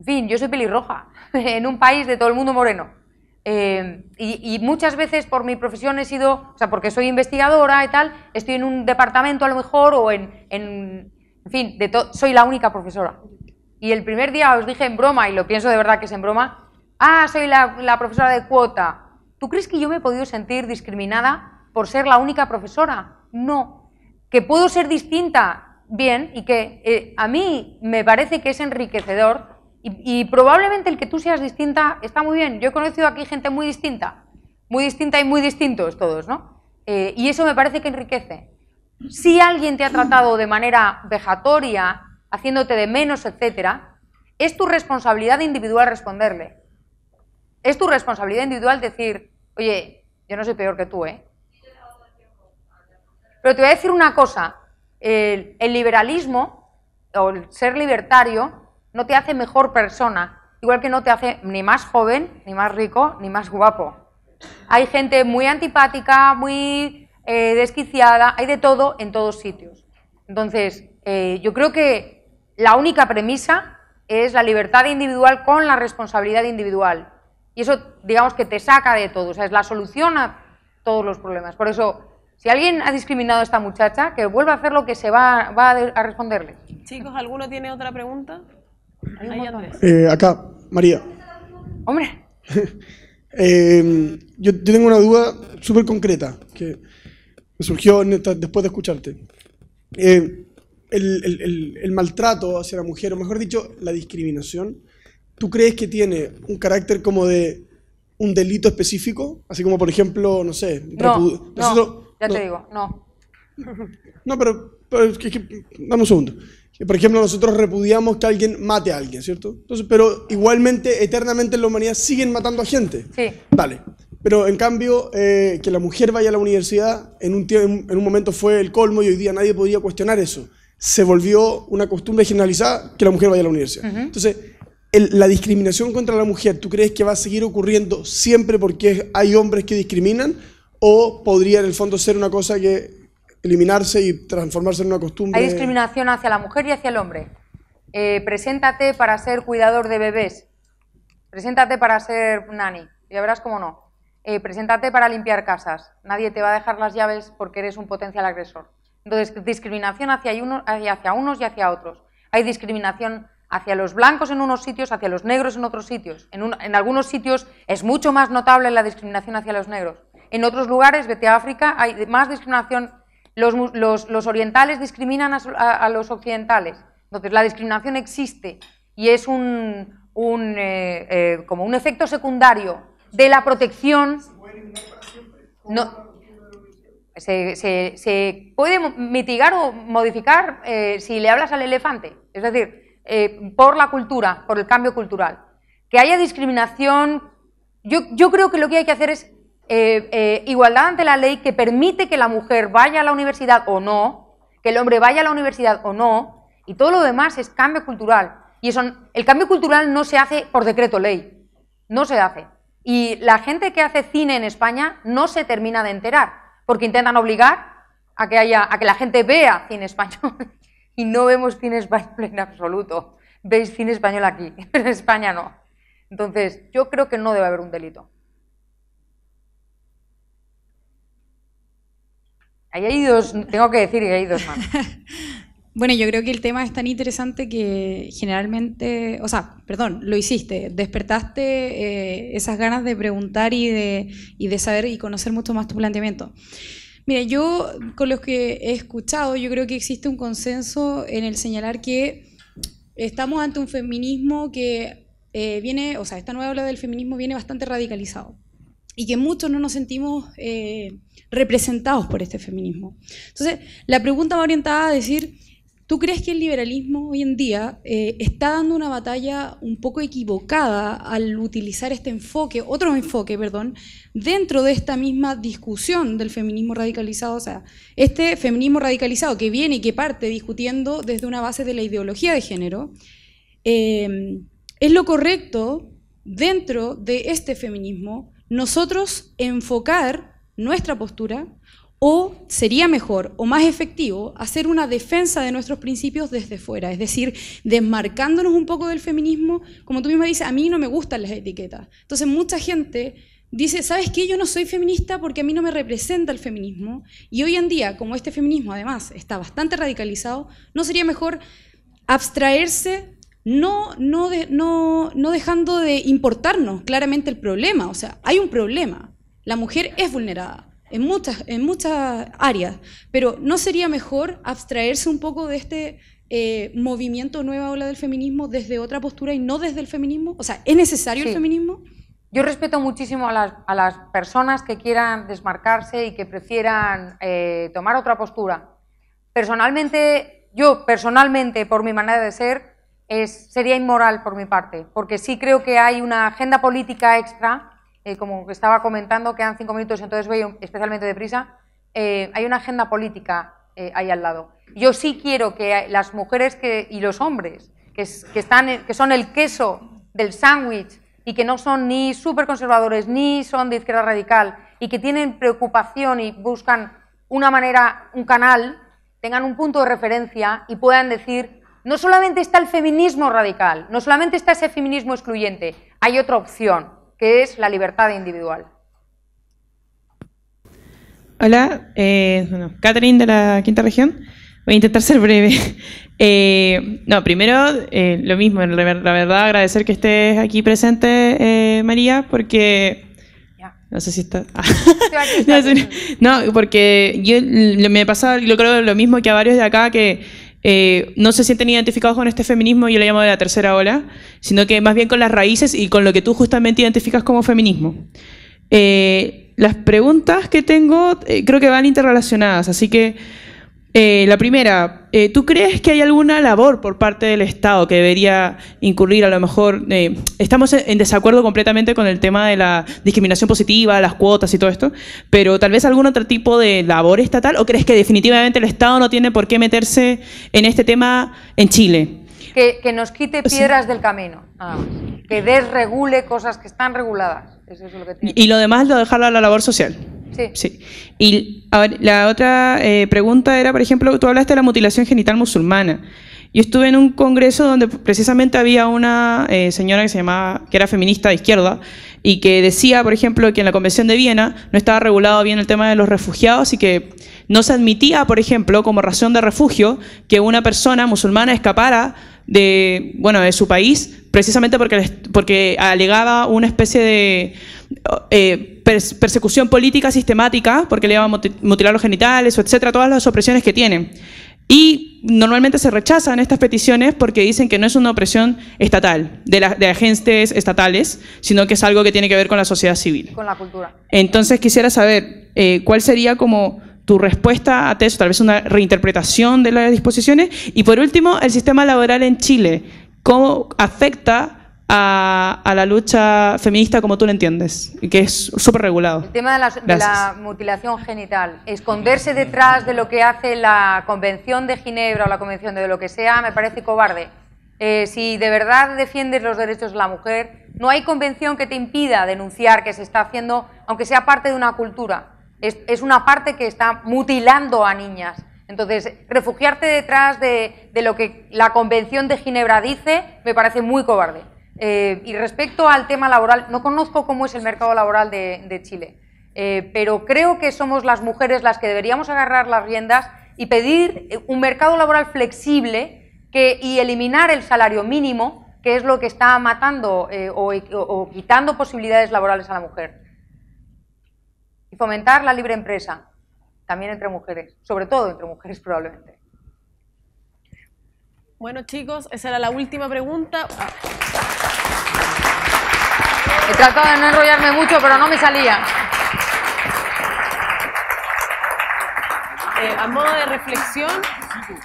en fin, yo soy pelirroja, [laughs] en un país de todo el mundo moreno. Eh, y, muchas veces por mi profesión he sido, o sea, porque soy investigadora y tal, estoy en un departamento a lo mejor o en, en, fin, de soy la única profesora. Y el primer día os dije en broma, y lo pienso de verdad que es en broma, ah, soy la, la profesora de cuota. ¿Tú crees que yo me he podido sentir discriminada por ser la única profesora. No. Que puedo ser distinta, bien, y que eh, a mí me parece que es enriquecedor y, probablemente el que tú seas distinta está muy bien. Yo he conocido aquí gente muy distinta, muy distinta y muy distintos todos, ¿no? Eh, y eso me parece que enriquece. Si alguien te ha tratado de manera vejatoria, haciéndote de menos, etc., es tu responsabilidad individual responderle. Es tu responsabilidad individual decir, oye, yo no soy peor que tú, ¿eh? Pero te voy a decir una cosa, el, liberalismo o el ser libertario no te hace mejor persona, igual que no te hace ni más joven, ni más rico, ni más guapo. Hay gente muy antipática, muy eh, desquiciada, hay de todo en todos sitios. Entonces, eh, yo creo que la única premisa es la libertad individual con la responsabilidad individual. Y eso, digamos que te saca de todo, o sea, es la solución a todos los problemas. Por eso, si alguien ha discriminado a esta muchacha, que vuelva a hacer lo que se va, a responderle. Chicos, ¿alguno tiene otra pregunta? Eh, acá, María. Hombre. [laughs] Eh, yo, tengo una duda súper concreta que me surgió después de escucharte. Eh, el, maltrato hacia la mujer, o mejor dicho, la discriminación, ¿tú crees que tiene un carácter como de un delito específico? Así como, por ejemplo, no sé, ya te digo, no. No, pero, dame un segundo. Por ejemplo, nosotros repudiamos que alguien mate a alguien, ¿cierto? Entonces, pero igualmente, eternamente en la humanidad siguen matando a gente. Sí. Vale. Pero en cambio, eh, que la mujer vaya a la universidad, en un, en un momento fue el colmo y hoy día nadie podía cuestionar eso. Se volvió una costumbre generalizada que la mujer vaya a la universidad. Entonces, la discriminación contra la mujer, ¿tú crees que va a seguir ocurriendo siempre porque hay hombres que discriminan? o podría en el fondo ser una cosa que eliminarse y transformarse en una costumbre. Hay discriminación hacia la mujer y hacia el hombre. Eh, preséntate para ser cuidador de bebés. Preséntate para ser nani. Ya verás cómo no. Eh, preséntate para limpiar casas. Nadie te va a dejar las llaves porque eres un potencial agresor. Entonces, discriminación hacia, uno, hacia unos y hacia otros. Hay discriminación hacia los blancos en unos sitios, hacia los negros en otros sitios. En, en algunos sitios es mucho más notable la discriminación hacia los negros en otros lugares, de África, hay más discriminación. Los, orientales discriminan a, los occidentales. Entonces, la discriminación existe y es un, eh, eh, como un efecto secundario de la protección. No, se, se, puede mitigar o modificar eh, si le hablas al elefante, es decir, por la cultura, por el cambio cultural. Que haya discriminación, yo, creo que lo que hay que hacer es eh, eh, igualdad ante la ley que permite que la mujer vaya a la universidad o no, que el hombre vaya a la universidad o no, y todo lo demás es cambio cultural. Y eso, el cambio cultural no se hace por decreto ley, no se hace. Y la gente que hace cine en España no se termina de enterar, porque intentan obligar a que, haya, a que la gente vea cine español. [laughs] y no vemos cine español en absoluto. Veis cine español aquí, pero [laughs] en España no. Entonces, yo creo que no debe haber un delito. hay dos, tengo que decir que hay dos más. [laughs] bueno, yo creo que el tema es tan interesante que generalmente, o sea, perdón, lo hiciste, despertaste eh, esas ganas de preguntar y de, y de saber y conocer mucho más tu planteamiento. Mira, yo con los que he escuchado, yo creo que existe un consenso en el señalar que estamos ante un feminismo que eh, viene, o sea, esta nueva ola del feminismo viene bastante radicalizado y que muchos no nos sentimos eh, representados por este feminismo. Entonces, la pregunta va orientada a decir, ¿tú crees que el liberalismo hoy en día eh, está dando una batalla un poco equivocada al utilizar este enfoque, otro enfoque, perdón, dentro de esta misma discusión del feminismo radicalizado? O sea, este feminismo radicalizado que viene y que parte discutiendo desde una base de la ideología de género, eh, ¿es lo correcto dentro de este feminismo? nosotros enfocar nuestra postura o sería mejor o más efectivo hacer una defensa de nuestros principios desde fuera, es decir, desmarcándonos un poco del feminismo, como tú misma dices, a mí no me gustan las etiquetas. Entonces mucha gente dice, ¿sabes qué? Yo no soy feminista porque a mí no me representa el feminismo. Y hoy en día, como este feminismo además está bastante radicalizado, ¿no sería mejor abstraerse no, no, no, dejando de importarnos claramente el problema. O sea, hay un problema. La mujer es vulnerada en muchas, en muchas áreas, pero ¿no sería mejor abstraerse un poco de este eh, movimiento nueva ola del feminismo desde otra postura y no desde el feminismo? O sea, ¿es necesario el feminismo? Yo respeto muchísimo a las, personas que quieran desmarcarse y que prefieran eh, tomar otra postura. Personalmente, yo personalmente, por mi manera de ser, sería inmoral por mi parte, porque sí creo que hay una agenda política extra, eh, como estaba comentando, quedan cinco minutos, entonces voy especialmente deprisa, eh, hay una agenda política eh, ahí al lado. Yo sí quiero que las mujeres que, y los hombres, que, están, que son el queso del sándwich y que no son ni súper conservadores ni son de izquierda radical y que tienen preocupación y buscan una manera, un canal, tengan un punto de referencia y puedan decir no solamente está el feminismo radical, no solamente está ese feminismo excluyente, hay otra opción, que es la libertad individual. Hola, eh, Catherine de la Quinta Región. Voy a intentar ser breve. [laughs] Eh, no, primero, eh, lo mismo, la verdad, agradecer que estés aquí presente, eh, María, porque no sé si está. [laughs] [laughs] no, porque yo me pasa lo creo lo mismo que a varios de acá, que eh, no se sienten identificados con este feminismo, yo lo llamo de la tercera ola, sino que más bien con las raíces y con lo que tú justamente identificas como feminismo. Eh, las preguntas que tengo eh, creo que van interrelacionadas, así que... Eh, la primera, eh, ¿tú crees que hay alguna labor por parte del Estado que debería incurrir? A lo mejor eh, estamos en desacuerdo completamente con el tema de la discriminación positiva, las cuotas y todo esto, pero tal vez algún otro tipo de labor estatal o crees que definitivamente el Estado no tiene por qué meterse en este tema en Chile? Que, nos quite piedras del camino, que desregule cosas que están reguladas. lo y lo demás lo dejarlo a la labor social. Sí. Y la otra eh, pregunta era, por ejemplo, tú hablaste de la mutilación genital musulmana. Yo estuve en un congreso donde precisamente había una eh, señora que se llamaba, que era feminista de izquierda, y que decía, por ejemplo, que en la Convención de Viena no estaba regulado bien el tema de los refugiados y que no se admitía, por ejemplo, como razón de refugio, que una persona musulmana escapara de, bueno, de su país precisamente porque, porque alegaba una especie de eh, persecución política sistemática, porque le iban a mutilar los genitales, o etcétera, todas las opresiones que tienen. Y normalmente se rechazan estas peticiones porque dicen que no es una opresión estatal, de, de agentes estatales, sino que es algo que tiene que ver con la sociedad civil. Con la cultura. Entonces quisiera saber eh, cuál sería como tu respuesta a eso, tal vez una reinterpretación de las disposiciones. Y por último, el sistema laboral en Chile. ¿Cómo afecta a, la lucha feminista como tú lo entiendes, que es súper regulado. El tema de la, mutilación genital, esconderse detrás de lo que hace la Convención de Ginebra o la Convención de lo que sea, me parece cobarde. Eh, si de verdad defiendes los derechos de la mujer, no hay convención que te impida denunciar que se está haciendo, aunque sea parte de una cultura. Es, una parte que está mutilando a niñas. Entonces, refugiarte detrás de lo que la Convención de Ginebra dice me parece muy cobarde. Eh, y respecto al tema laboral, no conozco cómo es el mercado laboral de, Chile, eh, pero creo que somos las mujeres las que deberíamos agarrar las riendas y pedir eh, un mercado laboral flexible y eliminar el salario mínimo, que es lo que está matando o, quitando posibilidades laborales a la mujer. Y fomentar la libre empresa, también entre mujeres, sobre todo entre mujeres [laughs] probablemente. Bueno, chicos, esa era la última pregunta. Ah. He tratado de no enrollarme mucho, pero no me salía. Eh, a modo de reflexión,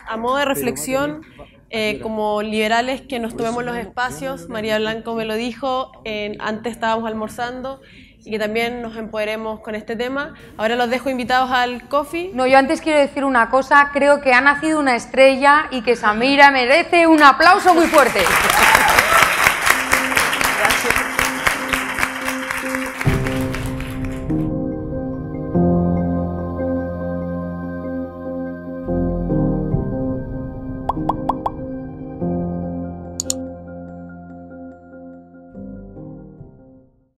a modo de reflexión, eh, como liberales que nos tomemos los espacios, María Blanco me lo dijo, antes estábamos almorzando y que también nos empoderemos con este tema. Ahora los dejo invitados al coffee. No, yo antes quiero decir una cosa, creo que ha nacido una estrella y que Samira merece un aplauso muy fuerte.